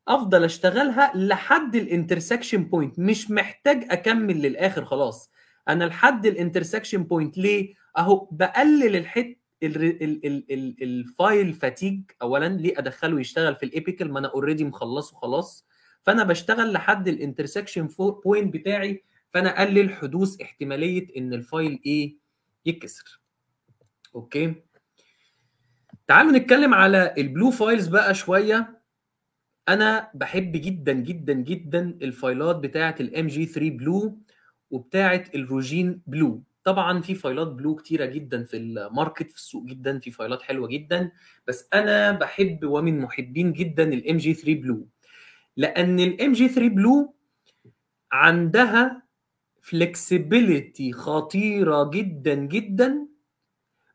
افضل اشتغلها لحد الانترسكشن بوينت مش محتاج اكمل للاخر خلاص انا لحد الانترسكشن بوينت ليه اهو بقلل الحته الفايل فاتيج اولا ليه ادخله يشتغل في الابيكال ما انا اوريدي مخلصه خلاص فانا بشتغل لحد الانترسكشن بوينت بتاعي فانا اقلل حدوث احتماليه ان الفايل ايه يتكسر اوكي تعالوا نتكلم على البلو فايلز بقى شويه انا بحب جدا جدا جدا الفايلات بتاعه الام جي 3 بلو وبتاعه الروجين بلو طبعا في فايلات بلو كتيره جدا في الماركت في السوق جدا في فايلات حلوه جدا بس انا بحب ومن محبين جدا الام جي 3 بلو لان الام جي 3 بلو عندها فلكسبيليتي خطيره جدا جدا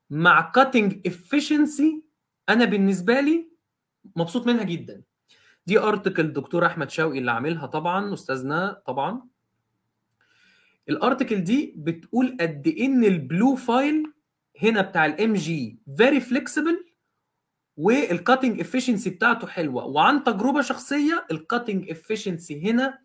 مع كاتنج افشنسي انا بالنسبه لي مبسوط منها جدا دي ارتكل دكتور احمد شوقي اللي عاملها طبعا استاذنا طبعا الارتكل دي بتقول قد ايه ان البلو فايل هنا بتاع الام جي فيري فليكسيبل والكاتنج افشنسي بتاعته حلوه وعن تجربه شخصيه الكاتنج افشنسي هنا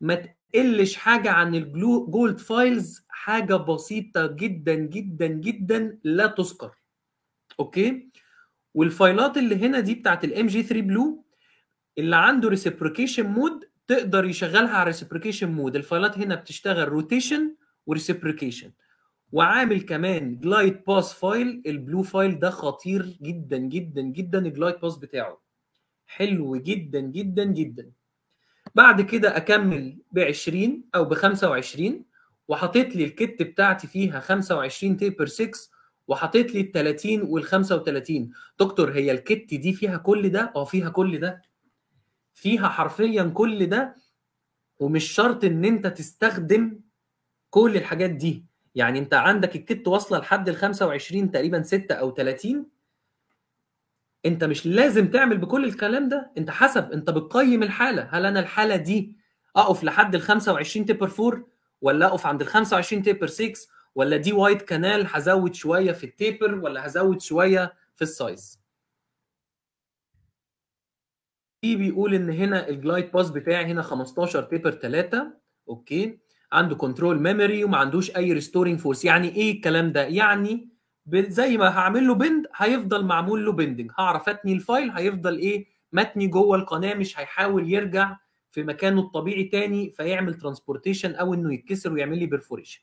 ما تقلش حاجه عن البلو جولد فايلز حاجه بسيطه جدا جدا جدا لا تذكر اوكي والفايلات اللي هنا دي بتاعت الام جي 3 بلو اللي عنده ريسبروكيشن مود تقدر يشغلها على ريسبروكيشن مود الفايلات هنا بتشتغل روتيشن وريسبروكيشن وعامل كمان جلايد باس فايل البلو فايل ده خطير جدا جدا جدا الجلايد باس بتاعه حلو جدا جدا جدا بعد كده اكمل ب 20 او ب 25 وحطيت لي الكت بتاعتي فيها 25 تيبر 6 وحطيت لي ال 30 وال 35 دكتور هي الكت دي فيها كل ده اه فيها كل ده فيها حرفيا كل ده ومش شرط ان انت تستخدم كل الحاجات دي يعني انت عندك الكت واصله لحد ال 25 تقريبا 6 او 30 انت مش لازم تعمل بكل الكلام ده انت حسب انت بتقيم الحاله هل انا الحاله دي اقف لحد ال 25 تيبر 4 ولا اقف عند ال 25 تيبر 6 ولا دي وايد كانال هزود شويه في التيبر ولا هزود شويه في السايز دي بيقول ان هنا الجلايد باس بتاعي هنا 15 تيبر 3 اوكي عنده كنترول ميموري وما عندوش اي ريستورنج فورس يعني ايه الكلام ده يعني زي ما هعمل له بند هيفضل معمول له بندنج هعرف اتني الفايل هيفضل ايه متني جوه القناه مش هيحاول يرجع في مكانه الطبيعي تاني فيعمل ترانسبورتيشن او انه يتكسر ويعمل لي برفوريشن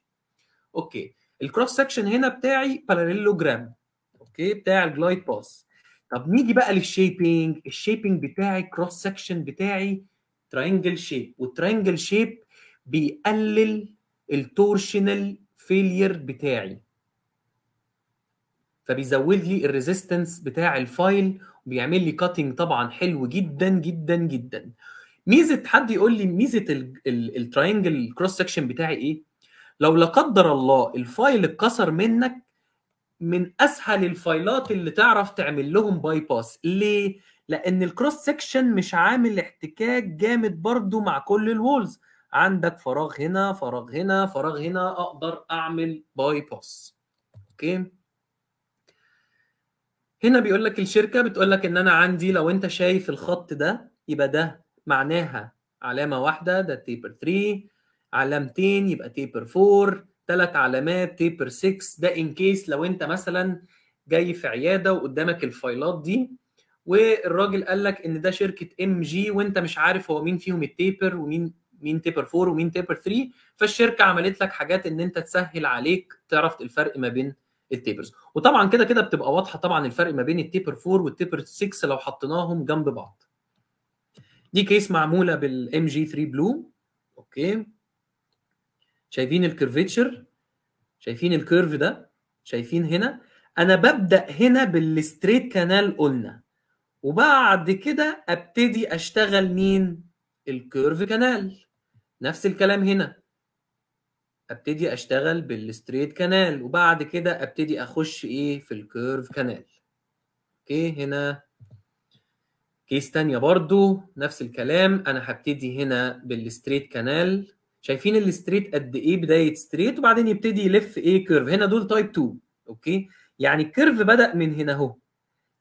اوكي الكروس سكشن هنا بتاعي باراليلوجرام اوكي بتاع الجلايد باس طب نيجي بقى للشيبينج الشيبينج بتاعي كروس سكشن بتاعي تراينجل شيب والتراينجل شيب بيقلل التورشنال فيلير بتاعي فبيزود لي الريزيستنس بتاع الفايل وبيعمل لي كاتنج طبعا حلو جدا جدا جدا ميزه حد يقول لي ميزه التراينجل كروس سكشن بتاعي ايه لو لا قدر الله الفايل اتكسر منك من اسهل الفايلات اللي تعرف تعمل لهم باي باس ليه لان الكروس سكشن مش عامل احتكاك جامد برضو مع كل الوولز عندك فراغ هنا فراغ هنا فراغ هنا اقدر اعمل باي باس اوكي هنا بيقول لك الشركه بتقول لك ان انا عندي لو انت شايف الخط ده يبقى ده معناها علامه واحده ده تيبر 3 علامتين يبقى تيبر 4 ثلاث علامات تيبر 6 ده ان كيس لو انت مثلا جاي في عياده وقدامك الفايلات دي والراجل قال لك ان ده شركه ام جي وانت مش عارف هو مين فيهم التيبر ومين مين تيبر 4 ومين تيبر 3 فالشركه عملت لك حاجات ان انت تسهل عليك تعرف الفرق ما بين التيبرز وطبعا كده كده بتبقى واضحه طبعا الفرق ما بين التيبر 4 والتيبر 6 لو حطيناهم جنب بعض دي كيس معموله بالام جي 3 بلو اوكي شايفين الكيرفيتشر شايفين الكيرف ده شايفين هنا انا ببدا هنا بالستريت كانال قلنا وبعد كده ابتدي اشتغل مين الكيرف كانال نفس الكلام هنا ابتدي اشتغل بالستريت كانال وبعد كده ابتدي اخش ايه في الكيرف كانال اوكي هنا كيس تانية برضو نفس الكلام انا هبتدي هنا بالستريت كانال شايفين الستريت قد ايه بدايه ستريت وبعدين يبتدي يلف ايه كيرف هنا دول تايب 2 اوكي يعني الكيرف بدا من هنا اهو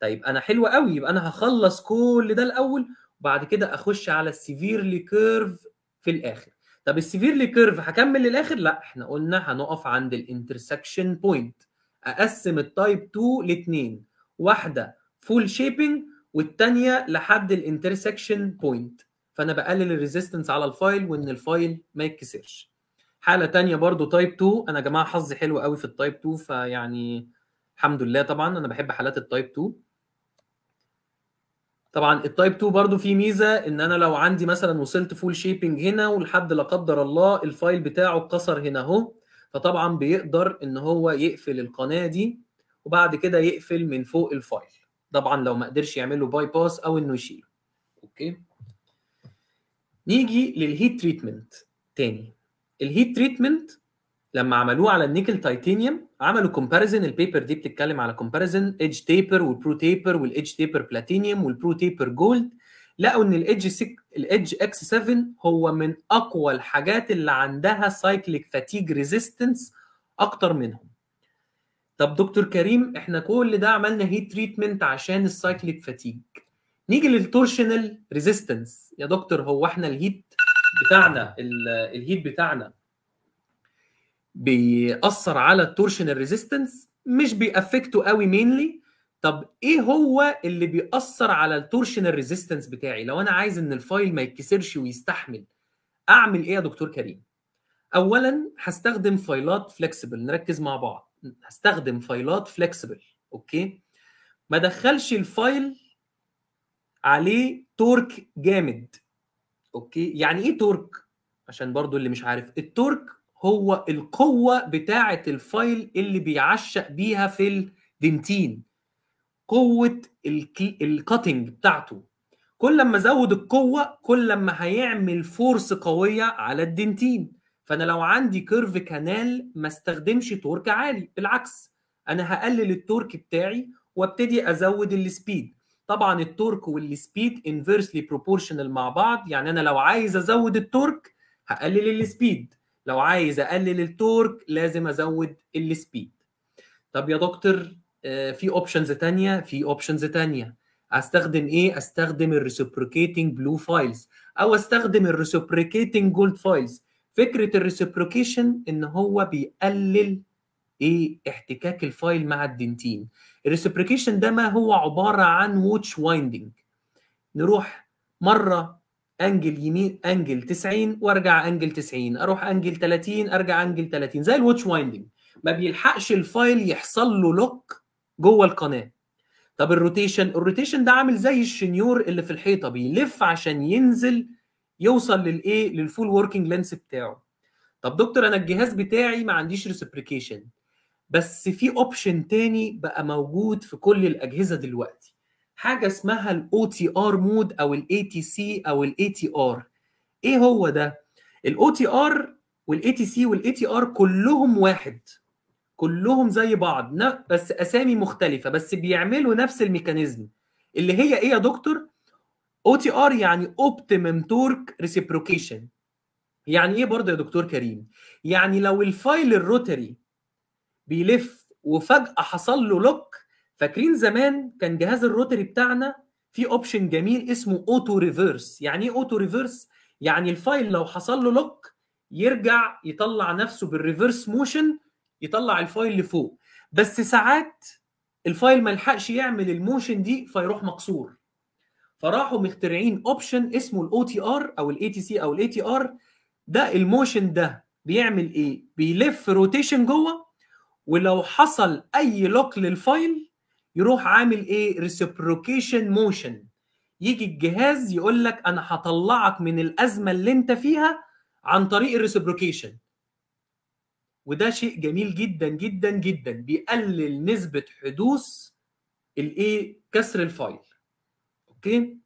طيب انا حلو قوي يبقى انا هخلص كل ده الاول وبعد كده اخش على السيفيرلي كيرف في الاخر طب السيفيرلي كيرف هكمل للاخر لا احنا قلنا هنقف عند الانترسكشن بوينت اقسم التايب 2 لاثنين واحده فول شيبنج والثانيه لحد الانترسكشن بوينت فانا بقلل الريزيستنس على الفايل وان الفايل ما يتكسرش حاله تانية برضو تايب 2 انا يا جماعه حظي حلو قوي في التايب 2 فيعني الحمد لله طبعا انا بحب حالات التايب 2 طبعا التايب 2 برضو فيه ميزه ان انا لو عندي مثلا وصلت فول شيبنج هنا ولحد لا قدر الله الفايل بتاعه اتكسر هنا اهو فطبعا بيقدر ان هو يقفل القناه دي وبعد كده يقفل من فوق الفايل طبعا لو ما قدرش يعمل له باي باس او انه يشيله اوكي نيجي للهيت تريتمنت تاني الهيت تريتمنت لما عملوه على النيكل تيتانيوم عملوا كومباريزن البيبر دي بتتكلم على كومباريزن ايدج تيبر والبرو تيبر والايدج تيبر بلاتينيوم والبرو تيبر جولد لقوا ان الايدج 6 الايدج اكس 7 هو من اقوى الحاجات اللي عندها سايكليك فاتيج ريزيستنس اكتر منهم طب دكتور كريم احنا كل ده عملنا هيت تريتمنت عشان السايكليك فاتيج نيجي للتورشنال ريزيستنس يا دكتور هو احنا الهيت بتاعنا الهيت بتاعنا بيأثر على التورشنال ريزيستنس مش بيأفكته قوي مينلي طب ايه هو اللي بيأثر على التورشنال ريزيستنس بتاعي لو انا عايز ان الفايل ما يتكسرش ويستحمل اعمل ايه يا دكتور كريم اولا هستخدم فايلات فلكسبل نركز مع بعض هستخدم فايلات فلكسبل اوكي ما ادخلش الفايل عليه تورك جامد اوكي يعني ايه تورك عشان برضو اللي مش عارف التورك هو القوه بتاعه الفايل اللي بيعشق بيها في الدنتين قوه الكاتنج بتاعته كل ما ازود القوه كل ما هيعمل فورس قويه على الدنتين فانا لو عندي كيرف كانال ما استخدمش تورك عالي بالعكس انا هقلل التورك بتاعي وابتدي ازود السبيد طبعا التورك والسبيد انفيرسلي بروبورشنال مع بعض يعني انا لو عايز ازود التورك هقلل السبيد لو عايز اقلل التورك لازم ازود السبيد طب يا دكتور آه، في اوبشنز تانية في اوبشنز تانية استخدم ايه استخدم الريسبروكيتنج بلو فايلز او استخدم الريسبروكيتنج جولد فايلز فكره الريسبروكيشن ان هو بيقلل ايه احتكاك الفايل مع الدنتين الريسبريكيشن ده ما هو عباره عن ووتش وايندنج نروح مره انجل يمين انجل 90 وارجع انجل 90 اروح انجل 30 ارجع انجل 30 زي الووتش وايندنج ما بيلحقش الفايل يحصل له لوك جوه القناه طب الروتيشن الروتيشن ده عامل زي الشنيور اللي في الحيطه بيلف عشان ينزل يوصل للايه للفول وركينج لينس بتاعه طب دكتور انا الجهاز بتاعي ما عنديش ريسبريكيشن بس في اوبشن تاني بقى موجود في كل الاجهزه دلوقتي حاجه اسمها الاو تي ار مود او الاي تي سي او الاي تي ار ايه هو ده الاو تي ار والاي تي سي والاي تي ار كلهم واحد كلهم زي بعض بس اسامي مختلفه بس بيعملوا نفس الميكانيزم اللي هي ايه يا دكتور او تي ار يعني اوبتيمم تورك ريسبروكيشن يعني ايه برضه يا دكتور كريم يعني لو الفايل الروتري بيلف وفجاه حصل له لوك فاكرين زمان كان جهاز الروتري بتاعنا في اوبشن جميل اسمه اوتو ريفيرس يعني ايه اوتو ريفيرس يعني الفايل لو حصل له لوك يرجع يطلع نفسه بالريفيرس موشن يطلع الفايل لفوق بس ساعات الفايل ما لحقش يعمل الموشن دي فيروح مكسور فراحوا مخترعين اوبشن اسمه الاو تي ار او الاي تي سي او الاي تي ار ده الموشن ده بيعمل ايه بيلف روتيشن جوه ولو حصل اي لوك للفايل يروح عامل ايه ريسبروكيشن موشن يجي الجهاز يقول لك انا هطلعك من الازمه اللي انت فيها عن طريق الريسبروكيشن وده شيء جميل جدا جدا جدا بيقلل نسبه حدوث الايه كسر الفايل اوكي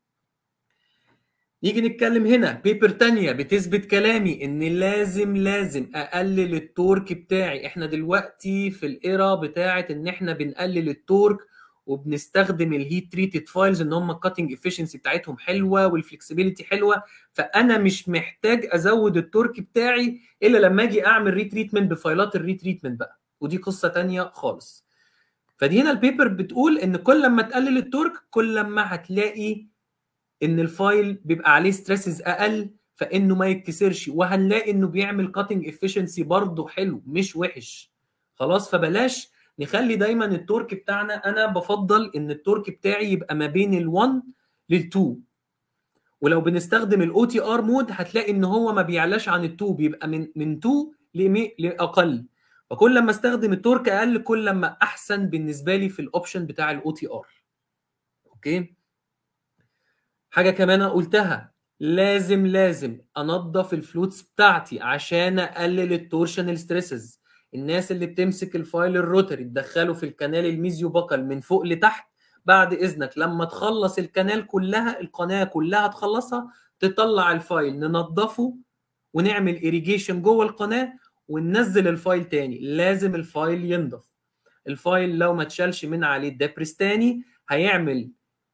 نيجي نتكلم هنا بيبر تانية بتثبت كلامي ان لازم لازم اقلل التورك بتاعي احنا دلوقتي في الايرا بتاعه ان احنا بنقلل التورك وبنستخدم الهيت تريتد فايلز ان هم الكاتنج افشنسي بتاعتهم حلوه والفلكسبيليتي حلوه فانا مش محتاج ازود التورك بتاعي الا لما اجي اعمل ريتريتمنت بفايلات الريتريتمنت بقى ودي قصه تانية خالص فدي هنا البيبر بتقول ان كل ما تقلل التورك كل ما هتلاقي ان الفايل بيبقى عليه ستريسز اقل فانه ما يتكسرش وهنلاقي انه بيعمل كاتنج افشنسي برضه حلو مش وحش خلاص فبلاش نخلي دايما التورك بتاعنا انا بفضل ان التورك بتاعي يبقى ما بين ال1 لل2 ولو بنستخدم الاو تي ار مود هتلاقي ان هو ما بيعلاش عن ال2 بيبقى من من 2 لاقل فكل لما استخدم التورك اقل كل لما احسن بالنسبه لي في الاوبشن بتاع الاو تي ار اوكي حاجه كمان قلتها لازم لازم انظف الفلوتس بتاعتي عشان اقلل التورشنال ستريسز الناس اللي بتمسك الفايل الروتري تدخله في الكنال الميزيو بقل من فوق لتحت بعد اذنك لما تخلص الكنال كلها القناه كلها تخلصها تطلع الفايل ننظفه ونعمل اريجيشن جوه القناه وننزل الفايل تاني لازم الفايل ينضف الفايل لو ما تشالش من عليه الدبرس تاني هيعمل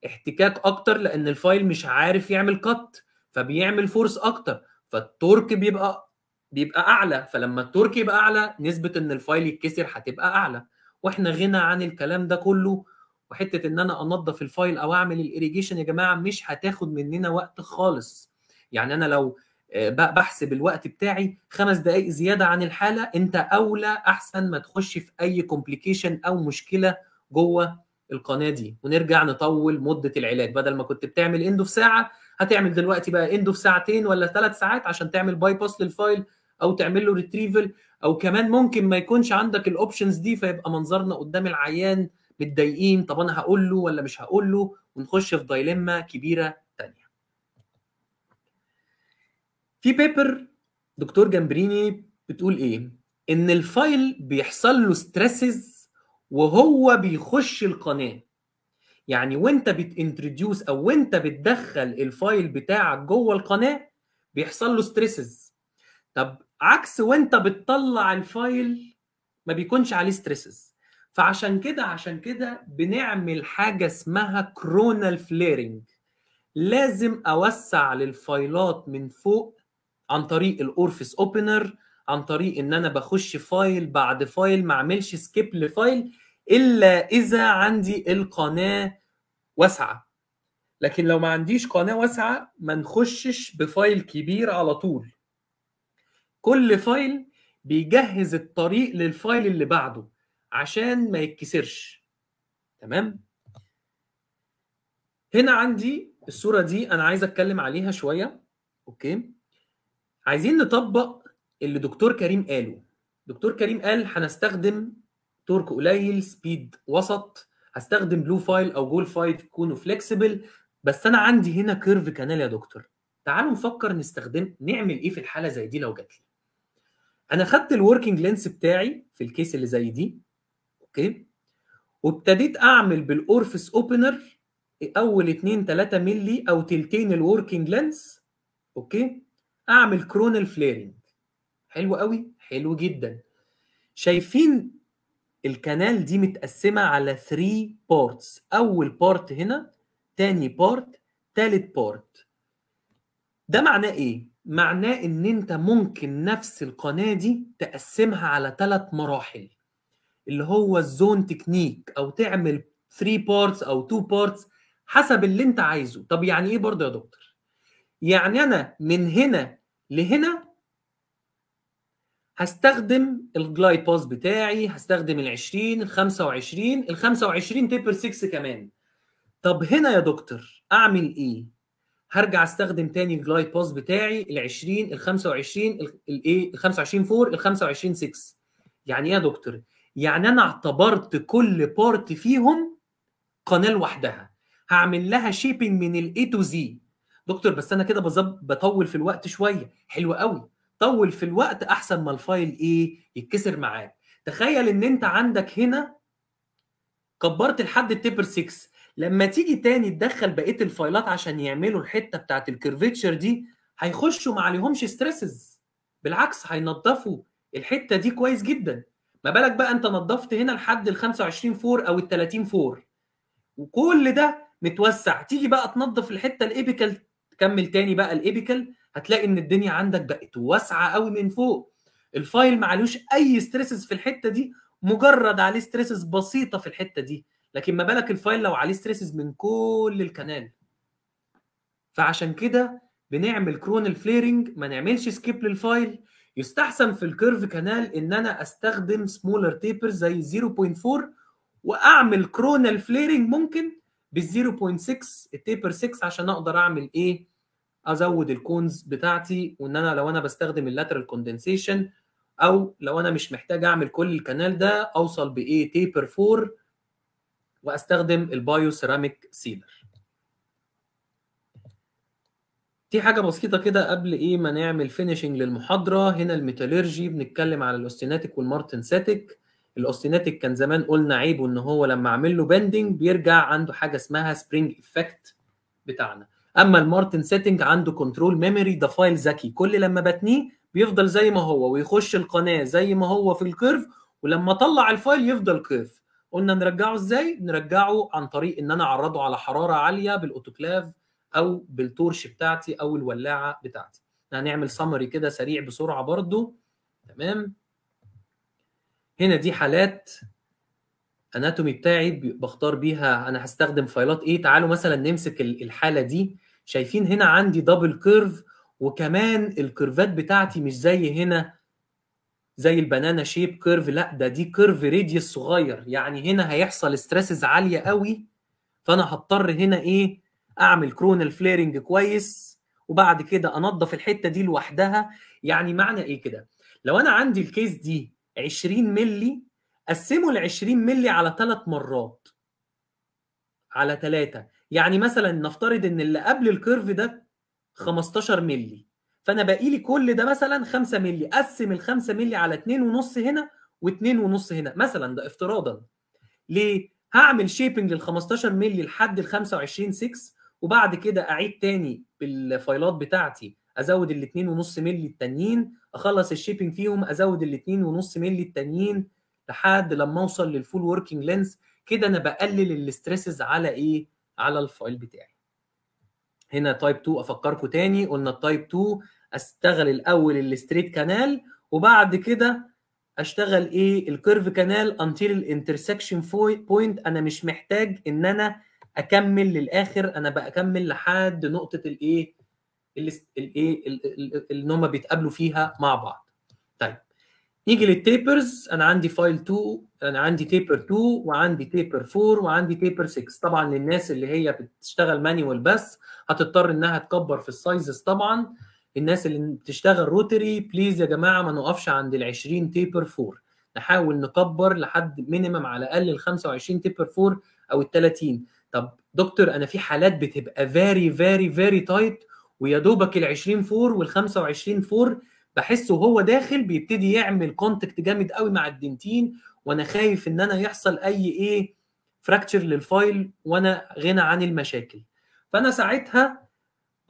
احتكاك اكتر لان الفايل مش عارف يعمل كت فبيعمل فورس اكتر فالتورك بيبقى بيبقى اعلى فلما التورك يبقى اعلى نسبه ان الفايل يتكسر هتبقى اعلى واحنا غنى عن الكلام ده كله وحته ان انا انظف الفايل او اعمل الاريجيشن يا جماعه مش هتاخد مننا وقت خالص يعني انا لو آه، بحسب الوقت بتاعي خمس دقائق زياده عن الحاله انت اولى احسن ما تخش في اي كومبليكيشن او مشكله جوه القناه دي ونرجع نطول مده العلاج بدل ما كنت بتعمل اندو في ساعه هتعمل دلوقتي بقى اندو في ساعتين ولا ثلاث ساعات عشان تعمل باي باس للفايل او تعمل له ريتريفل او كمان ممكن ما يكونش عندك الاوبشنز دي فيبقى منظرنا قدام العيان متضايقين طب انا هقول له ولا مش هقول له ونخش في دايلما كبيره ثانيه في بيبر دكتور جامبريني بتقول ايه ان الفايل بيحصل له ستريسز وهو بيخش القناه يعني وانت بتانتروديوس او وانت بتدخل الفايل بتاعك جوه القناه بيحصل له ستريسز طب عكس وانت بتطلع الفايل ما بيكونش عليه ستريسز فعشان كده عشان كده بنعمل حاجه اسمها كرونال فليرنج لازم اوسع للفايلات من فوق عن طريق الاورفيس اوبنر عن طريق ان انا بخش فايل بعد فايل ما اعملش سكيب لفايل إلا إذا عندي القناة واسعة لكن لو ما عنديش قناة واسعة ما نخشش بفايل كبير على طول كل فايل بيجهز الطريق للفايل اللي بعده عشان ما يتكسرش تمام هنا عندي الصورة دي أنا عايز أتكلم عليها شوية أوكي عايزين نطبق اللي دكتور كريم قاله دكتور كريم قال هنستخدم تورك قليل سبيد وسط هستخدم بلو فايل او جول فايل يكونوا فليكسبل بس انا عندي هنا كيرف كانال يا دكتور تعالوا نفكر نستخدم نعمل ايه في الحاله زي دي لو جات لي انا خدت الوركينج لينس بتاعي في الكيس اللي زي دي اوكي وابتديت اعمل بالاورفس اوبنر اول 2 3 مللي او تلتين الوركينج لينس اوكي اعمل كرونال فليرنج حلو قوي حلو جدا شايفين الكنال دي متقسمه على 3 بارتس اول بارت هنا تاني بارت تالت بارت ده معناه ايه معناه ان انت ممكن نفس القناه دي تقسمها على ثلاث مراحل اللي هو الزون تكنيك او تعمل 3 بارتس او 2 بارتس حسب اللي انت عايزه طب يعني ايه برضه يا دكتور يعني انا من هنا لهنا هستخدم الجلايد باس بتاعي هستخدم ال 20 ال 25 ال 25 تيبر 6 كمان طب هنا يا دكتور اعمل ايه؟ هرجع استخدم تاني الجلايد باس بتاعي ال 20 ال 25 الايه ال 25 4 ال 25 إيه؟ 6 يعني ايه يا دكتور؟ يعني انا اعتبرت كل بارت فيهم قناه لوحدها هعمل لها شيبنج من الاي تو زي دكتور بس انا كده بطول في الوقت شويه حلو قوي طول في الوقت احسن ما الفايل ايه يتكسر معاك تخيل ان انت عندك هنا كبرت لحد التيبر 6 لما تيجي تاني تدخل بقيه الفايلات عشان يعملوا الحته بتاعت الكيرفيتشر دي هيخشوا ما عليهمش ستريسز بالعكس هينضفوا الحته دي كويس جدا ما بالك بقى انت نضفت هنا لحد ال 25 فور او ال 30 فور وكل ده متوسع تيجي بقى تنضف الحته الابيكال تكمل تاني بقى الابيكال هتلاقي ان الدنيا عندك بقت واسعه قوي من فوق الفايل معلوش اي ستريسز في الحته دي مجرد عليه ستريسز بسيطه في الحته دي لكن ما بالك الفايل لو عليه ستريسز من كل الكنال فعشان كده بنعمل كرونال فليرنج ما نعملش سكيب للفايل يستحسن في الكيرف كانال ان انا استخدم سمولر تيبر زي 0.4 واعمل كرونال فليرنج ممكن بال 0.6 التيبر 6 عشان اقدر اعمل ايه ازود الكونز بتاعتي وان انا لو انا بستخدم اللاترال كوندنسيشن او لو انا مش محتاج اعمل كل الكنال ده اوصل بايه تيبر 4 واستخدم البايو سيراميك سيلر دي حاجة بسيطة كده قبل ايه ما نعمل فينيشنج للمحاضرة هنا الميتالرجي بنتكلم على الاوستيناتيك ساتيك الاوستيناتيك كان زمان قلنا عيبه ان هو لما اعمل له بندنج بيرجع عنده حاجة اسمها سبرينج افكت بتاعنا اما المارتن سيتنج عنده كنترول ميموري ده فايل ذكي كل لما بتنيه بيفضل زي ما هو ويخش القناه زي ما هو في الكيرف ولما اطلع الفايل يفضل كيرف قلنا نرجعه ازاي نرجعه عن طريق ان انا اعرضه على حراره عاليه بالاوتوكلاف او بالتورش بتاعتي او الولاعه بتاعتي هنعمل سمري كده سريع بسرعه برضو تمام هنا دي حالات اناتومي بتاعي بختار بيها انا هستخدم فايلات ايه تعالوا مثلا نمسك الحاله دي شايفين هنا عندي دبل كيرف وكمان الكيرفات بتاعتي مش زي هنا زي البنانا شيب كيرف لا ده دي كيرف ريديوس صغير يعني هنا هيحصل ستريسز عاليه قوي فانا هضطر هنا ايه اعمل كرونال فليرنج كويس وبعد كده انضف الحته دي لوحدها يعني معنى ايه كده لو انا عندي الكيس دي 20 مللي قسموا ال 20 مللي على ثلاث مرات على ثلاثة يعني مثلا نفترض ان اللي قبل الكيرف ده 15 مللي فانا باقي لي كل ده مثلا 5 مللي قسم ال 5 مللي على 2.5 هنا و2.5 هنا مثلا ده افتراضا ليه هعمل شيبنج لل 15 مللي لحد ال 25 6 وبعد كده اعيد تاني بالفايلات بتاعتي ازود ال 2.5 مللي التانيين اخلص الشيبنج فيهم ازود ال 2.5 مللي التانيين لحد لما اوصل للفول وركينج لينس كده انا بقلل الاستريسز على ايه على الفايل بتاعي هنا تايب 2 افكركم تاني قلنا التايب 2 اشتغل الاول الستريت كانال وبعد كده اشتغل ايه الكيرف كانال انتيل الانترسكشن بوينت انا مش محتاج ان انا اكمل للاخر انا بكمل لحد نقطه الايه الايه إيه؟ إيه؟ اللي هم بيتقابلوا فيها مع بعض طيب نيجي للتيبرز انا عندي فايل 2 انا عندي تيبر 2 وعندي تيبر 4 وعندي تيبر 6 طبعا للناس اللي هي بتشتغل مانيوال بس هتضطر انها تكبر في السايزز طبعا الناس اللي بتشتغل روتري بليز يا جماعه ما نقفش عند ال 20 تيبر 4 نحاول نكبر لحد مينيمم على الاقل ال 25 تيبر 4 او ال 30 طب دكتور انا في حالات بتبقى فيري فيري فيري تايت ويا دوبك ال 20 4 وال 25 4 بحسه هو داخل بيبتدي يعمل كونتاكت جامد قوي مع الدنتين وانا خايف ان انا يحصل اي ايه فراكتشر للفايل وانا غنى عن المشاكل فانا ساعتها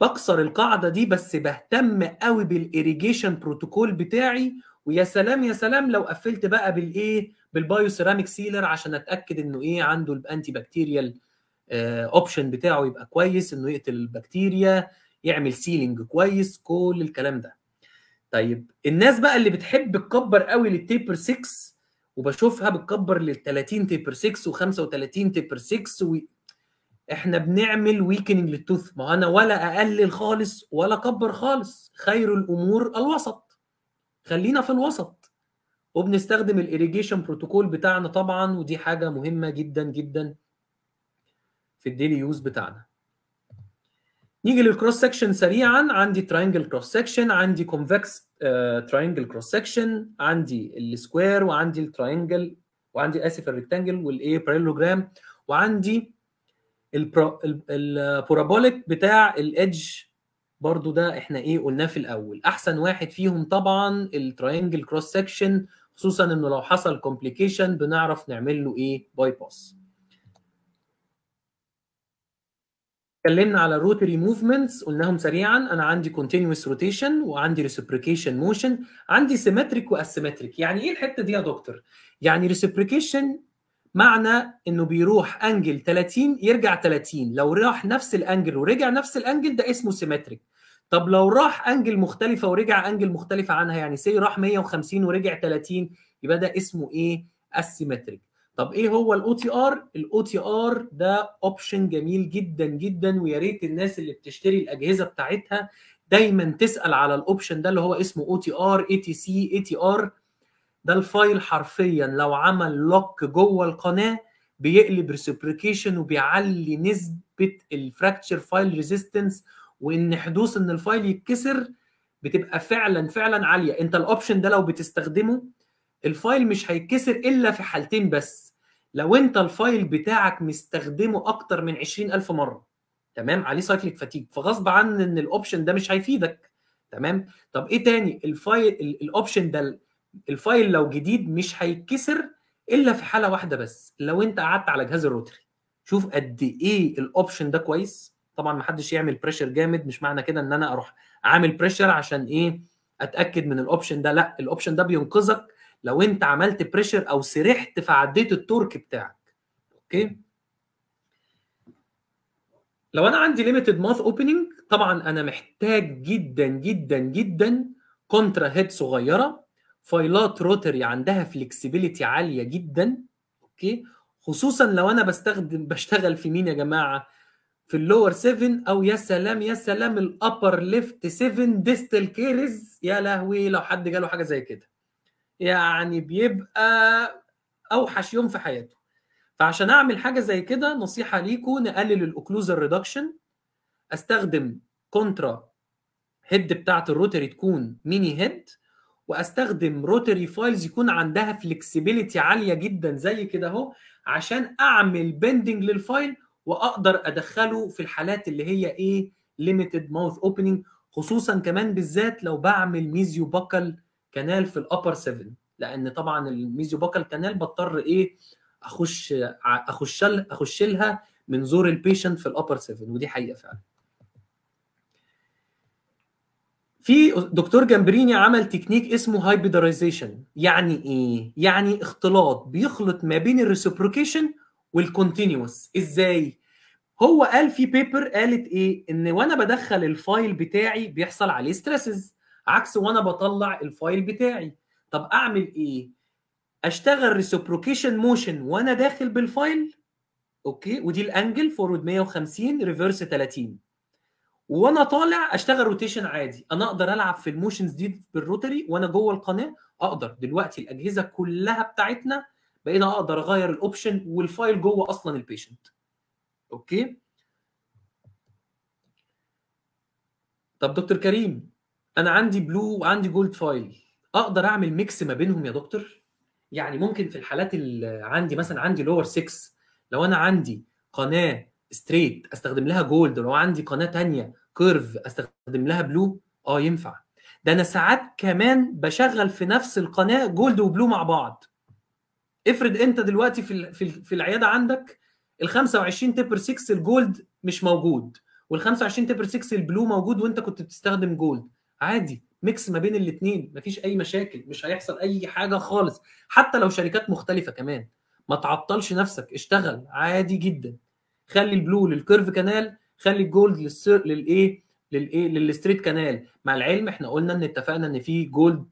بكسر القاعده دي بس بهتم قوي بالاريجيشن بروتوكول بتاعي ويا سلام يا سلام لو قفلت بقى بالايه بالبايو سيراميك سيلر عشان اتاكد انه ايه عنده الانتي بكتيريال اوبشن بتاعه يبقى كويس انه يقتل البكتيريا يعمل سيلينج كويس كل الكلام ده طيب الناس بقى اللي بتحب تكبر قوي للتيبر 6 وبشوفها بتكبر لل 30 تيبر 6 و35 تيبر 6 و... احنا بنعمل ويكننج للتوث ما انا ولا اقلل خالص ولا اكبر خالص خير الامور الوسط خلينا في الوسط وبنستخدم الاريجيشن بروتوكول بتاعنا طبعا ودي حاجه مهمه جدا جدا في الديلي يوز بتاعنا نيجي للكروس سكشن سريعا عندي تراينجل كروس سكشن عندي كونفكس تراينجل كروس سكشن عندي السكوير وعندي التراينجل وعندي اسف الريكتانجل والايه بارالوجرام وعندي البارابوليك بتاع الايدج برضو ده احنا ايه قلناه في الاول احسن واحد فيهم طبعا التراينجل كروس سكشن خصوصا انه لو حصل كومبليكيشن بنعرف نعمل له ايه باي باس اتكلمنا على الروتري موفمنتس قلناهم سريعا انا عندي كونتينوس روتيشن وعندي ريسبريكيشن موشن عندي سيمتريك واسيمتريك يعني ايه الحته دي يا دكتور يعني ريسبريكيشن معنى انه بيروح انجل 30 يرجع 30 لو راح نفس الانجل ورجع نفس الانجل ده اسمه سيمتريك طب لو راح انجل مختلفه ورجع انجل مختلفه عنها يعني سي راح 150 ورجع 30 يبقى ده اسمه ايه اسيمتريك طب ايه هو الاو تي ار الاو تي ار ده اوبشن جميل جدا جدا ويا ريت الناس اللي بتشتري الاجهزه بتاعتها دايما تسال على الاوبشن ده اللي هو اسمه او تي ار اي تي سي اي تي ار ده الفايل حرفيا لو عمل لوك جوه القناه بيقلب ريسبريكيشن وبيعلي نسبه الفراكتشر فايل ريزيستنس وان حدوث ان الفايل يتكسر بتبقى فعلا فعلا عاليه انت الاوبشن ده لو بتستخدمه الفايل مش هيتكسر الا في حالتين بس لو انت الفايل بتاعك مستخدمه اكتر من 20000 مره تمام عليه سايكليك فاتيج فغصب عن ان الاوبشن ده مش هيفيدك تمام طب ايه تاني الفايل الاوبشن ده الفايل لو جديد مش هيتكسر الا في حاله واحده بس لو انت قعدت على جهاز الروتري شوف قد ايه الاوبشن ده كويس طبعا ما حدش يعمل بريشر جامد مش معنى كده ان انا اروح عامل بريشر عشان ايه اتاكد من الاوبشن ده لا الاوبشن ده بينقذك لو انت عملت بريشر او سرحت فعديت التورك بتاعك اوكي لو انا عندي ليميتد ماث اوبننج طبعا انا محتاج جدا جدا جدا كونترا هيد صغيره فايلات روتري عندها فلكسبيليتي عاليه جدا اوكي خصوصا لو انا بستخدم بشتغل في مين يا جماعه في اللور 7 او يا سلام يا سلام الابر ليفت 7 ديستل كيرز يا لهوي لو حد جاله حاجه زي كده يعني بيبقى اوحش يوم في حياته فعشان اعمل حاجه زي كده نصيحه ليكم نقلل الاوكلوزر ريدكشن استخدم كونترا هيد بتاعه الروتري تكون ميني هيد واستخدم روتري فايلز يكون عندها فلكسبيليتي عاليه جدا زي كده اهو عشان اعمل بندنج للفايل واقدر ادخله في الحالات اللي هي ايه ليميتد ماوث اوبننج خصوصا كمان بالذات لو بعمل ميزيو باكل كنال في الابر 7 لان طبعا الميزيو باكال كنال بضطر ايه اخش اخش اخش لها من زور البيشنت في الابر 7 ودي حقيقه فعلا في دكتور جامبريني عمل تكنيك اسمه هايبريدايزيشن يعني ايه يعني اختلاط بيخلط ما بين الريسبروكيشن والكونتينوس ازاي هو قال في بيبر قالت ايه ان وانا بدخل الفايل بتاعي بيحصل عليه ستريسز عكس وانا بطلع الفايل بتاعي طب اعمل ايه اشتغل ريسبروكيشن موشن وانا داخل بالفايل اوكي ودي الانجل فورورد 150 ريفرس 30 وانا طالع اشتغل روتيشن عادي انا اقدر العب في الموشنز دي بالروتري وانا جوه القناه اقدر دلوقتي الاجهزه كلها بتاعتنا بقينا اقدر اغير الاوبشن والفايل جوه اصلا البيشنت اوكي طب دكتور كريم انا عندي بلو وعندي جولد فايل اقدر اعمل ميكس ما بينهم يا دكتور يعني ممكن في الحالات اللي عندي مثلا عندي لور 6 لو انا عندي قناه ستريت استخدم لها جولد ولو عندي قناه ثانيه كيرف استخدم لها بلو اه ينفع ده انا ساعات كمان بشغل في نفس القناه جولد وبلو مع بعض افرض انت دلوقتي في في العياده عندك ال 25 تيبر 6 الجولد مش موجود وال 25 تيبر 6 البلو موجود وانت كنت بتستخدم جولد عادي ميكس ما بين الاثنين مفيش اي مشاكل مش هيحصل اي حاجه خالص حتى لو شركات مختلفه كمان ما تعطلش نفسك اشتغل عادي جدا خلي البلو للكيرف كانال خلي الجولد للسر... للايه للايه للستريت كانال مع العلم احنا قلنا ان اتفقنا ان في جولد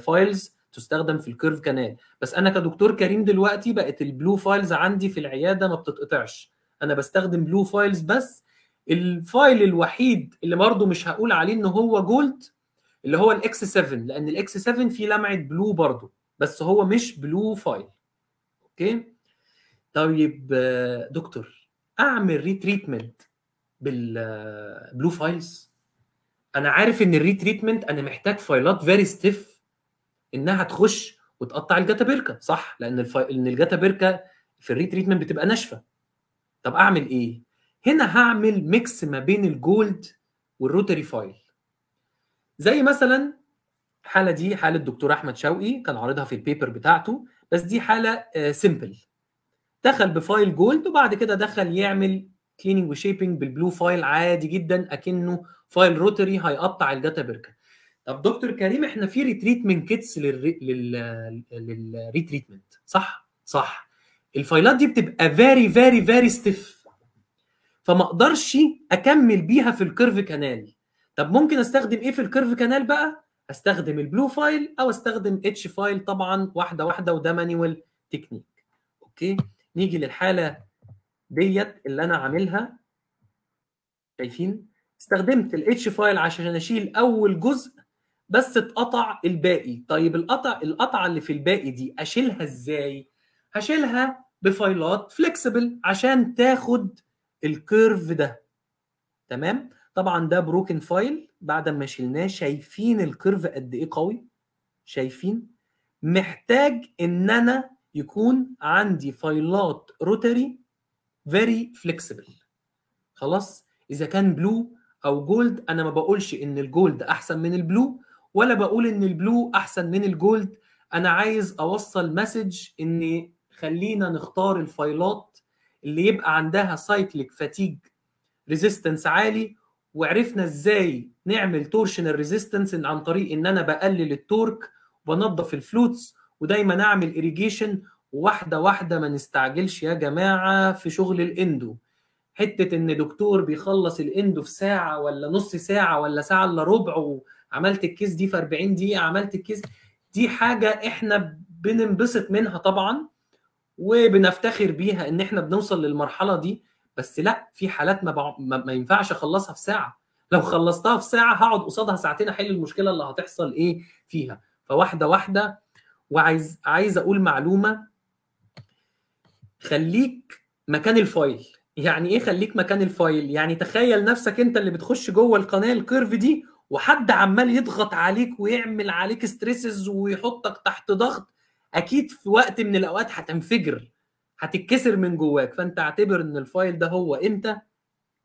فايلز آه، تستخدم في الكيرف كانال بس انا كدكتور كريم دلوقتي بقت البلو فايلز عندي في العياده ما بتتقطعش انا بستخدم بلو فايلز بس الفايل الوحيد اللي برضه مش هقول عليه ان هو جولد اللي هو الاكس 7 لان الاكس 7 فيه لمعه بلو برضه بس هو مش بلو فايل اوكي طيب دكتور اعمل ريتريتمنت بالبلو فايلز انا عارف ان الريتريتمنت انا محتاج فايلات فيري ستيف انها تخش وتقطع الجاتا بيركا صح لان الفا... ان الجاتا بيركا في الريتريتمنت بتبقى ناشفه طب اعمل ايه هنا هعمل ميكس ما بين الجولد والروتري فايل زي مثلا الحاله دي حاله الدكتور احمد شوقي كان عارضها في البيبر بتاعته بس دي حاله سيمبل آه، دخل بفايل جولد وبعد كده دخل يعمل كليننج وشيبنج بالبلو فايل عادي جدا اكنه فايل روتري هيقطع الداتا بركه طب دكتور كريم احنا في ريتريتمنت كيتس للريتريتمنت صح صح الفايلات دي بتبقى فيري فيري فيري ستيف فما اقدرش اكمل بيها في الكيرف كانال طب ممكن استخدم ايه في الكيرف كانال بقى استخدم البلو فايل او استخدم اتش فايل طبعا واحده واحده وده مانيوال تكنيك اوكي نيجي للحاله ديت اللي انا عاملها شايفين استخدمت الاتش فايل عشان اشيل اول جزء بس اتقطع الباقي طيب القطع القطعه اللي في الباقي دي اشيلها ازاي هشيلها بفايلات فليكسبل عشان تاخد الكيرف ده تمام طبعا ده بروكن فايل بعد ما شلناه شايفين الكيرف قد ايه قوي شايفين محتاج ان انا يكون عندي فايلات روتري فيري فليكسبل خلاص اذا كان بلو او جولد انا ما بقولش ان الجولد احسن من البلو ولا بقول ان البلو احسن من الجولد انا عايز اوصل مسج ان خلينا نختار الفايلات اللي يبقى عندها سايكليك فاتيج ريزيستنس عالي وعرفنا ازاي نعمل تورشنال ريزيستنس عن طريق ان انا بقلل التورك بنظف الفلوتس ودايما اعمل اريجيشن واحده واحده ما نستعجلش يا جماعه في شغل الاندو حته ان دكتور بيخلص الاندو في ساعه ولا نص ساعه ولا ساعه الا ربع وعملت الكيس دي في 40 دقيقه عملت الكيس دي حاجه احنا بننبسط منها طبعا وبنفتخر بيها ان احنا بنوصل للمرحله دي بس لا في حالات ما, ما, ما ينفعش اخلصها في ساعه لو خلصتها في ساعه هقعد قصادها ساعتين احل المشكله اللي هتحصل ايه فيها فواحده واحده وعايز عايز اقول معلومه خليك مكان الفايل يعني ايه خليك مكان الفايل يعني تخيل نفسك انت اللي بتخش جوه القناه الكيرف دي وحد عمال يضغط عليك ويعمل عليك ستريسز ويحطك تحت ضغط اكيد في وقت من الاوقات هتنفجر هتتكسر من جواك فانت اعتبر ان الفايل ده هو انت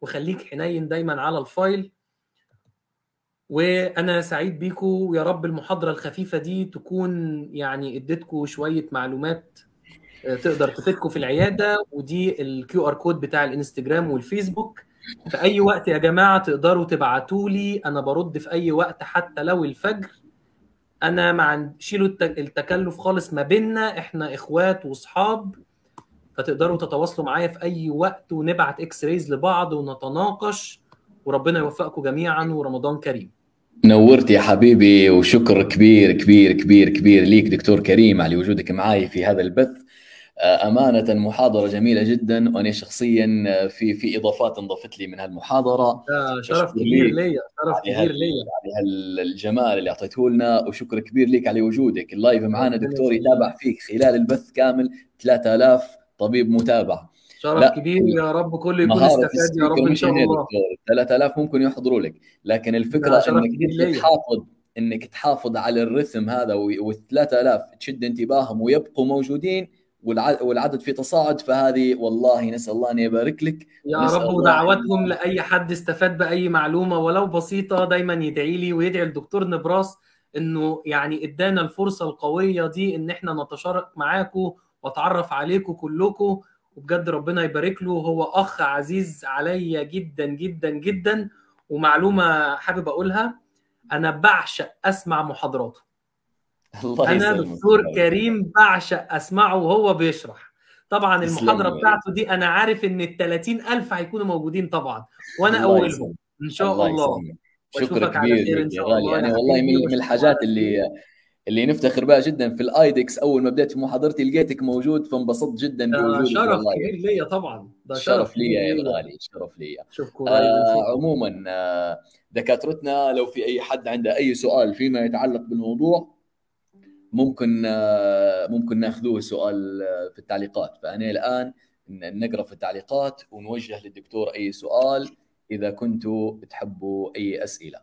وخليك حنين دايما على الفايل وانا سعيد بيكم ويا رب المحاضره الخفيفه دي تكون يعني اديتكم شويه معلومات آه، تقدر تفيدكم في العياده ودي الكيو ار كود بتاع الانستجرام والفيسبوك في اي وقت يا جماعه تقدروا تبعتوا لي انا برد في اي وقت حتى لو الفجر انا ما عند شيلوا التكلف خالص ما بيننا احنا اخوات واصحاب فتقدروا تتواصلوا معايا في اي وقت ونبعت اكس ريز لبعض ونتناقش وربنا يوفقكم جميعا ورمضان كريم نورت يا حبيبي وشكر كبير كبير كبير كبير ليك دكتور كريم على وجودك معاي في هذا البث آه، امانه محاضره جميله جدا وانا شخصيا آه، في في اضافات انضافت لي من هالمحاضره شرف كبير لي شرف كبير لي على هالجمال اللي اعطيته لنا وشكر كبير لك على وجودك اللايف معنا دكتور يتابع فيك خلال البث كامل 3000 طبيب متابع شرف كبير يا رب كله يكون استفاد يا رب ان شاء الله 3000 ممكن يحضروا لك لكن الفكره انك تحافظ انك تحافظ على الرسم هذا وال 3000 تشد انتباههم ويبقوا موجودين والعدد في تصاعد فهذه والله نسال الله ان يبارك لك يا رب ودعوتهم لاي حد استفاد باي معلومه ولو بسيطه دايما يدعي لي ويدعي الدكتور نبراس انه يعني ادانا الفرصه القويه دي ان احنا نتشارك معاكم واتعرف عليكم كلكم وبجد ربنا يبارك له هو اخ عزيز عليا جدا جدا جدا ومعلومه حابب اقولها انا بعشق اسمع محاضراته الله انا دكتور كريم بعشق اسمعه وهو بيشرح طبعا المحاضره بتاعته دي انا عارف ان ال 30000 هيكونوا موجودين طبعا وانا اولهم ان شاء الله, الله. شكرا كبير يا غالي يعني والله من الحاجات اللي اللي نفتخر بها جدا في الايدكس اول ما بديت في محاضرتي لقيتك موجود فانبسطت جدا بوجودك شرف كبير ليا طبعا ده شرف ليا يا غالي شرف ليا شكرا آه عموما آه، دكاترتنا لو في اي حد عنده اي سؤال فيما يتعلق بالموضوع ممكن آه، ممكن ناخذوه سؤال آه، في التعليقات فانا الان نقرا في التعليقات ونوجه للدكتور اي سؤال اذا كنتوا تحبوا اي اسئله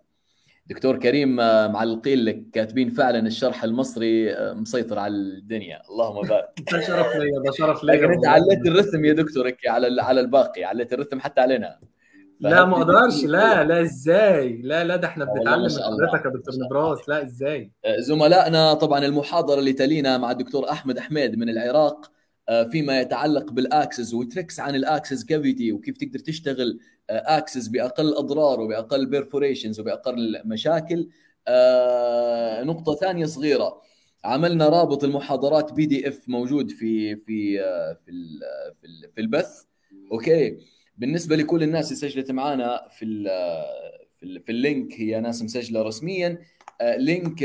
دكتور كريم آه، معلقين لك كاتبين فعلا الشرح المصري مسيطر على الدنيا اللهم بارك ده شرف لي ده شرف لي انت عليت الرسم يا دكتور على على الباقي عليت الرسم حتى علينا لا ما اقدرش لا لا ازاي لا لا ده احنا بنتعلم من حضرتك يا دكتور نبراس لا ازاي آه، زملائنا طبعا المحاضره اللي تلينا مع الدكتور احمد حميد من العراق آه، فيما يتعلق بالاكسس وتريكس عن الاكسس كافيتي وكيف تقدر تشتغل آه، اكسس باقل اضرار وباقل بيرفوريشنز وباقل مشاكل نقطه ثانيه صغيره عملنا رابط المحاضرات بي دي اف موجود في في في في البث اوكي بالنسبه لكل الناس اللي سجلت معانا في الـ في, الـ في اللينك هي ناس مسجله رسميا آه، لينك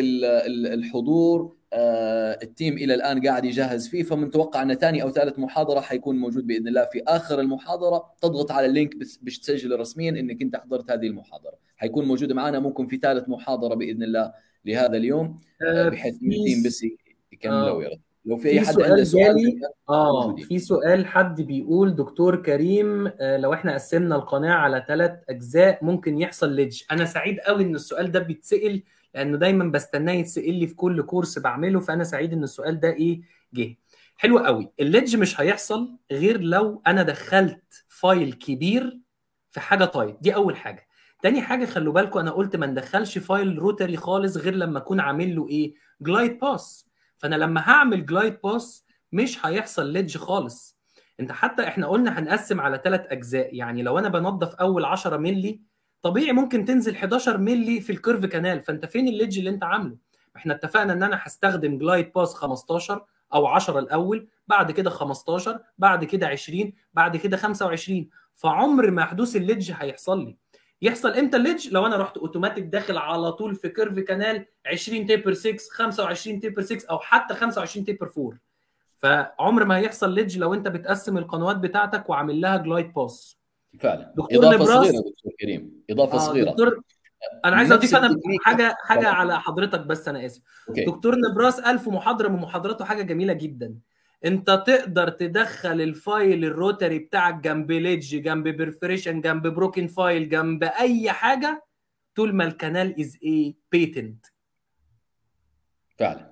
الحضور آه، التيم الى الان قاعد يجهز فيه فمتوقع ان ثاني او ثالث محاضره حيكون موجود باذن الله في اخر المحاضره تضغط على اللينك باش تسجل رسميا انك انت حضرت هذه المحاضره حيكون موجود معنا ممكن في ثالث محاضره باذن الله لهذا اليوم آه، بحيث التيم بس يكملوا ويرد لو في, في اي حد سؤال جالي اه, آه، في سؤال حد بيقول دكتور كريم آه، لو احنا قسمنا القناه على ثلاث اجزاء ممكن يحصل ليدج انا سعيد قوي ان السؤال ده بيتسال لانه دايما بستناه يتسال لي في كل كورس بعمله فانا سعيد ان السؤال ده ايه جه حلو قوي الليدج مش هيحصل غير لو انا دخلت فايل كبير في حاجه تايت دي اول حاجه تاني حاجه خلوا بالكم انا قلت ما ندخلش فايل روتري خالص غير لما اكون عامل له ايه جلايد باس فانا لما هعمل جلايد باس مش هيحصل ليدج خالص انت حتى احنا قلنا هنقسم على ثلاث اجزاء يعني لو انا بنضف اول 10 مللي طبيعي ممكن تنزل 11 مللي في الكيرف كانال فانت فين الليدج اللي انت عامله احنا اتفقنا ان انا هستخدم جلايد باس 15 او 10 الاول بعد كده 15 بعد كده 20 بعد كده 25 فعمر ما حدوث الليدج هيحصل لي يحصل امتى الليدج لو انا رحت اوتوماتيك داخل على طول في كيرف كانال 20 تيبر 6 25 تيبر 6 او حتى 25 تيبر 4 فعمر ما هيحصل ليدج لو انت بتقسم القنوات بتاعتك وعامل لها جلايد باس فعلا دكتور اضافه نبراس. صغيره دكتور كريم اضافه آه صغيره دكتور انا عايز اضيف انا حاجه حاجه على حضرتك بس انا اسف أوكي. دكتور نبراس الف محاضره من محاضراته حاجه جميله جدا انت تقدر تدخل الفايل الروتري بتاعك جنب ليدج جنب برفريشن جنب بروكن فايل جنب اي حاجه طول ما الكانال از ايه بيتنت فعلا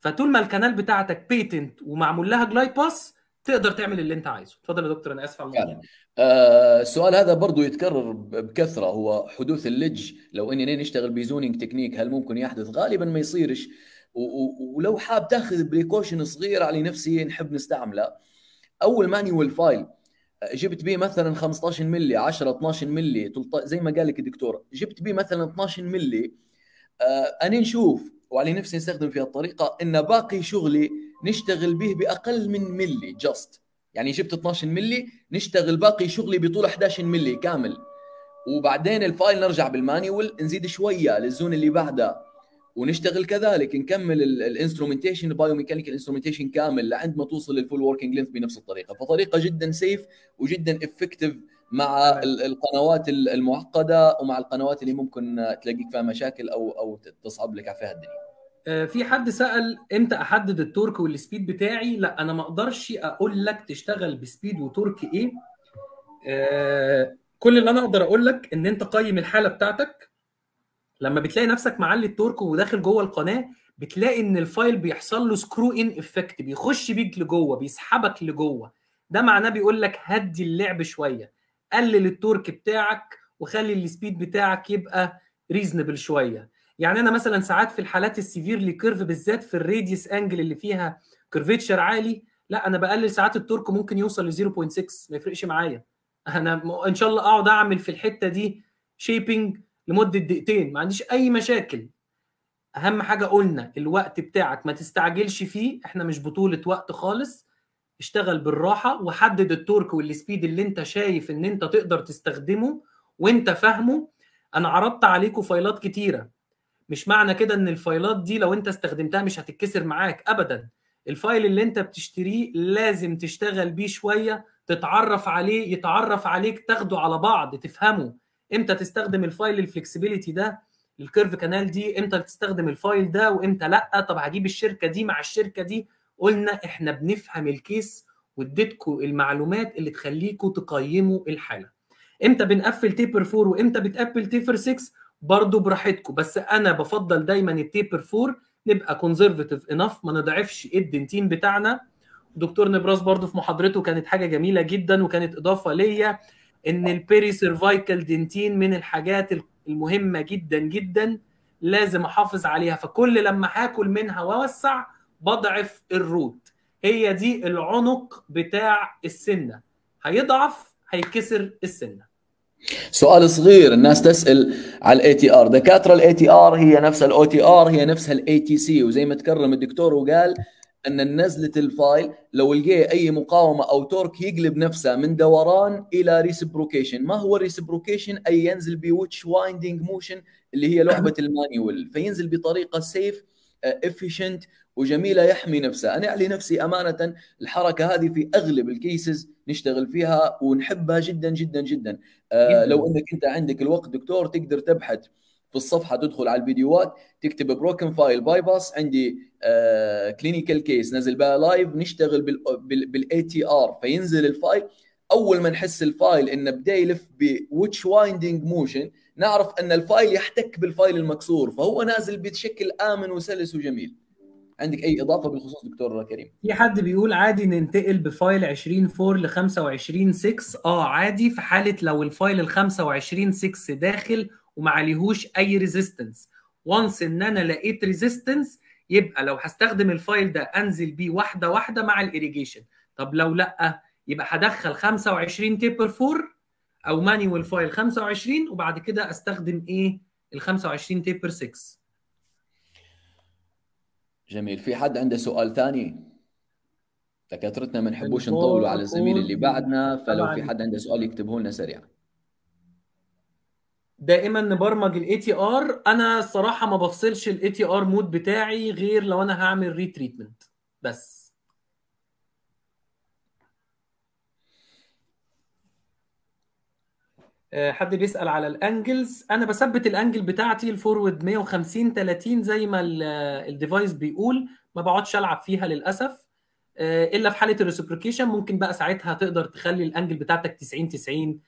فطول ما الكانال بتاعتك بيتنت ومعمول لها جلايد باس تقدر تعمل اللي انت عايزه اتفضل يا دكتور انا اسف على الموضوع آه السؤال هذا برضو يتكرر بكثره هو حدوث الليدج لو اني نشتغل بزونينج تكنيك هل ممكن يحدث غالبا ما يصيرش ولو حاب تاخذ بريكوشن صغير على نفسي نحب نستعمله اول مانيوال فايل جبت بيه مثلا 15 ملي 10 12 ملي زي ما قال لك الدكتور جبت بيه مثلا 12 ملي آه، انا نشوف وعلى نفسي نستخدم في الطريقه ان باقي شغلي نشتغل به باقل من ملي جاست يعني جبت 12 ملي نشتغل باقي شغلي بطول 11 ملي كامل وبعدين الفايل نرجع بالمانيوال نزيد شويه للزون اللي بعدها ونشتغل كذلك نكمل الانسترومنتيشن البايوميكانيكال انسترومنتيشن كامل لعند ما توصل للفول وركينج لينث بنفس الطريقه فطريقه جدا سيف وجدا افكتيف مع القنوات المعقده ومع القنوات اللي ممكن تلاقيك فيها مشاكل او او تصعب لك فيها الدنيا آه، في حد سال امتى احدد التورك والسبيد بتاعي لا انا ما اقدرش اقول لك تشتغل بسبيد وتورك ايه آه، كل اللي انا اقدر اقول لك ان انت قيم الحاله بتاعتك لما بتلاقي نفسك معلي التورك وداخل جوه القناه بتلاقي ان الفايل بيحصل له سكرو ان افكت بيخش بيك لجوه بيسحبك لجوه ده معناه بيقول لك هدي اللعب شويه قلل التورك بتاعك وخلي السبيد بتاعك يبقى ريزنبل شويه يعني انا مثلا ساعات في الحالات السيفير لكيرف بالذات في الراديوس انجل اللي فيها كيرفيتشر عالي لا انا بقلل ساعات التورك ممكن يوصل ل 0.6 ما يفرقش معايا انا ان شاء الله اقعد اعمل في الحته دي شيبنج لمده دقيقتين ما عنديش اي مشاكل اهم حاجه قلنا الوقت بتاعك ما تستعجلش فيه احنا مش بطوله وقت خالص اشتغل بالراحه وحدد التورك والسبيد اللي انت شايف ان انت تقدر تستخدمه وانت فاهمه انا عرضت عليكم فايلات كتيره مش معنى كده ان الفايلات دي لو انت استخدمتها مش هتتكسر معاك ابدا الفايل اللي انت بتشتريه لازم تشتغل بيه شويه تتعرف عليه يتعرف عليك تاخده على بعض تفهمه امتى تستخدم الفايل الفلكسبيليتي ده الكيرف كانال دي امتى تستخدم الفايل ده وامتى لا طب هجيب الشركه دي مع الشركه دي قلنا احنا بنفهم الكيس واديتكم المعلومات اللي تخليكم تقيموا الحاله امتى بنقفل تيبر 4 وامتى بتقفل تيبر 6 برضه براحتكم بس انا بفضل دايما التيبر 4 نبقى كونزرفاتيف انف ما نضعفش الدنتين بتاعنا دكتور نبراس برضه في محاضرته كانت حاجه جميله جدا وكانت اضافه ليا ان البيري سيرفايكال دنتين من الحاجات المهمه جدا جدا لازم احافظ عليها فكل لما هاكل منها واوسع بضعف الروت هي دي العنق بتاع السنه هيضعف هيكسر السنه سؤال صغير الناس تسال على الاي تي ار دكاتره الاي تي ار هي نفسها الاو تي ار هي نفسها الاي تي سي وزي ما تكرم الدكتور وقال ان نزله الفايل لو لقي اي مقاومه او تورك يقلب نفسه من دوران الى ريسبروكيشن ما هو الريسبروكيشن اي ينزل بويتش وايندينج موشن اللي هي لعبه المانيول فينزل بطريقه سيف افيشنت آه، وجميله يحمي نفسه انا اعلي نفسي امانه الحركه هذه في اغلب الكيسز نشتغل فيها ونحبها جدا جدا جدا آه لو انك انت عندك الوقت دكتور تقدر تبحث في الصفحه تدخل على الفيديوهات تكتب بروكن فايل باي باس عندي كلينيكال آه، كيس نزل بقى لايف نشتغل بالاي تي ار فينزل الفايل اول ما نحس الفايل انه بدا يلف بوتش وايندنج موشن نعرف ان الفايل يحتك بالفايل المكسور فهو نازل بشكل امن وسلس وجميل عندك اي اضافه بالخصوص دكتور كريم في حد بيقول عادي ننتقل بفايل 20 4 ل 25 6 اه عادي في حاله لو الفايل ال 25 6 داخل وما عليهوش اي ريزيستنس وانس ان انا لقيت ريزيستنس يبقى لو هستخدم الفايل ده انزل بيه واحده واحده مع الاريجيشن طب لو لا يبقى هدخل 25 تيبر فور او مانيوال فايل 25 وبعد كده استخدم ايه ال 25 تيبر 6 جميل في حد عنده سؤال ثاني دكاترتنا ما نحبوش نطول على الزميل اللي بعدنا فلو في حد عنده سؤال يكتبه لنا سريعا دائما نبرمج الاي تي ار انا الصراحه ما بفصلش الاي تي ار مود بتاعي غير لو انا هعمل ريتريتمنت بس آه، حد بيسال على الانجلز انا بثبت الانجل بتاعتي الفورورد 150 30 زي ما الديفايس آه، بيقول ما بقعدش العب فيها للاسف آه، الا في حاله الريسبروكيشن ممكن بقى ساعتها تقدر تخلي الانجل بتاعتك 90 90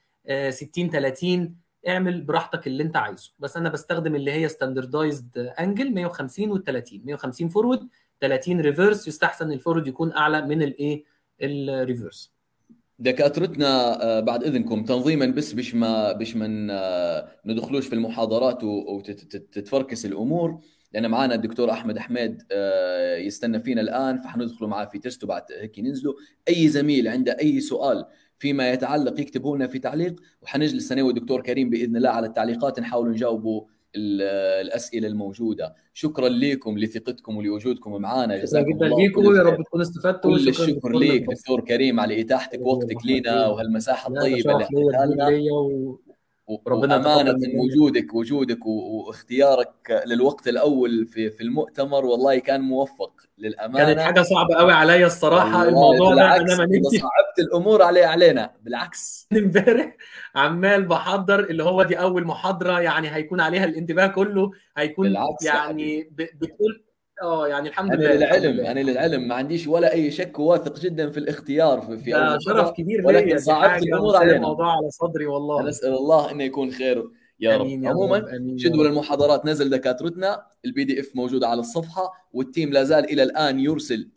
60 30 اعمل براحتك اللي انت عايزه بس انا بستخدم اللي هي ستاندردايزد انجل 150 و 30 150 فورورد 30 ريفرس يستحسن الفورورد يكون اعلى من الايه الريفرس دكاترتنا آه، بعد اذنكم تنظيما بس بش ما بش ما آه، ندخلوش في المحاضرات وتتفركس الامور لان معانا الدكتور احمد حميد آه، يستنى فينا الان فحندخله معاه في تيست وبعد هيك ننزلوا اي زميل عنده اي سؤال فيما يتعلق يكتبوا لنا في تعليق وحنجلس انا والدكتور كريم باذن الله على التعليقات نحاول نجاوبوا الاسئله الموجوده شكرا لكم لثقتكم ولوجودكم معنا جزاكم الله لكم يا رب تكونوا استفدتوا كل الشكر ليك دكتور كريم على اتاحتك وقتك لينا وهالمساحه الطيبه اللي حكيتها لنا وربنا أمانة وجودك وجودك واختيارك للوقت الأول في في المؤتمر والله كان موفق للأمانة كانت حاجة صعبة قوي عليا الصراحة الموضوع ده أنا ما صعبت الأمور علي علينا بالعكس امبارح عمال بحضر اللي هو دي أول محاضرة يعني هيكون عليها الانتباه كله هيكون يعني بكل اه يعني الحمد لله للعلم يعني للعلم ما عنديش ولا اي شك وواثق جدا في الاختيار في في لا شرف كبير لي صعبت الامور علينا الموضوع على صدري والله نسال الله انه يكون خير يا رب عموما جدول المحاضرات نزل دكاترتنا البي دي اف موجود على الصفحه والتيم لا زال الى الان يرسل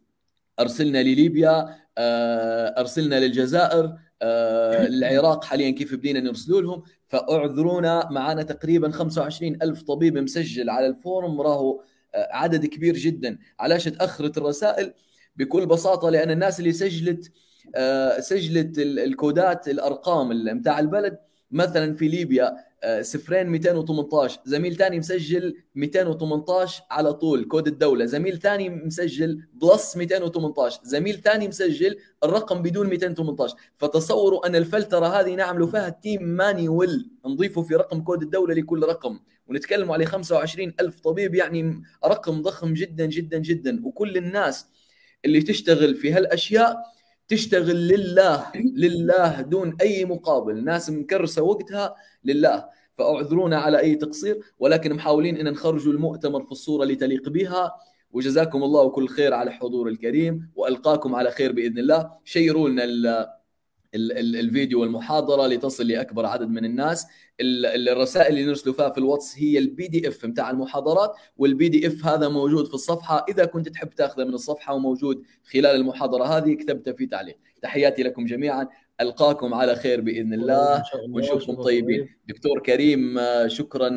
ارسلنا لليبيا آه، ارسلنا للجزائر العراق آه، حاليا كيف بدينا نرسلوا لهم فاعذرونا معنا تقريبا 25 ألف طبيب مسجل على الفورم راهو آه، عدد كبير جدا علاش تاخرت الرسائل بكل بساطه لان الناس اللي سجلت آه، سجلت الكودات الارقام بتاع البلد مثلا في ليبيا آه، صفرين 218 زميل ثاني مسجل 218 على طول كود الدولة زميل ثاني مسجل بلس 218 زميل ثاني مسجل الرقم بدون 218 فتصوروا أن الفلترة هذه نعملوا فيها تيم مانيول نضيفه في رقم كود الدولة لكل رقم ونتكلم على 25 ألف طبيب يعني رقم ضخم جدا جدا جدا وكل الناس اللي تشتغل في هالأشياء تشتغل لله لله دون أي مقابل ناس مكرسة وقتها لله فأعذرونا على أي تقصير ولكن محاولين أن نخرجوا المؤتمر في الصورة اللي تليق بها وجزاكم الله كل خير على حضور الكريم وألقاكم على خير بإذن الله شيروا لنا الفيديو والمحاضره لتصل لاكبر عدد من الناس الرسائل اللي نرسله فيها في الواتس هي البي دي اف بتاع المحاضرات والبي دي اف هذا موجود في الصفحه اذا كنت تحب تاخذه من الصفحه وموجود خلال المحاضره هذه كتبته في تعليق تحياتي لكم جميعا القاكم على خير باذن الله ونشوفكم طيبين دكتور كريم شكرا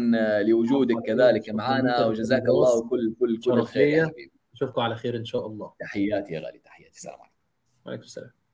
لوجودك كذلك معنا وجزاك الله كل كل كل خير نشوفكم على خير ان شاء الله تحياتي يا غالي تحياتي السلام عليكم وعليكم السلام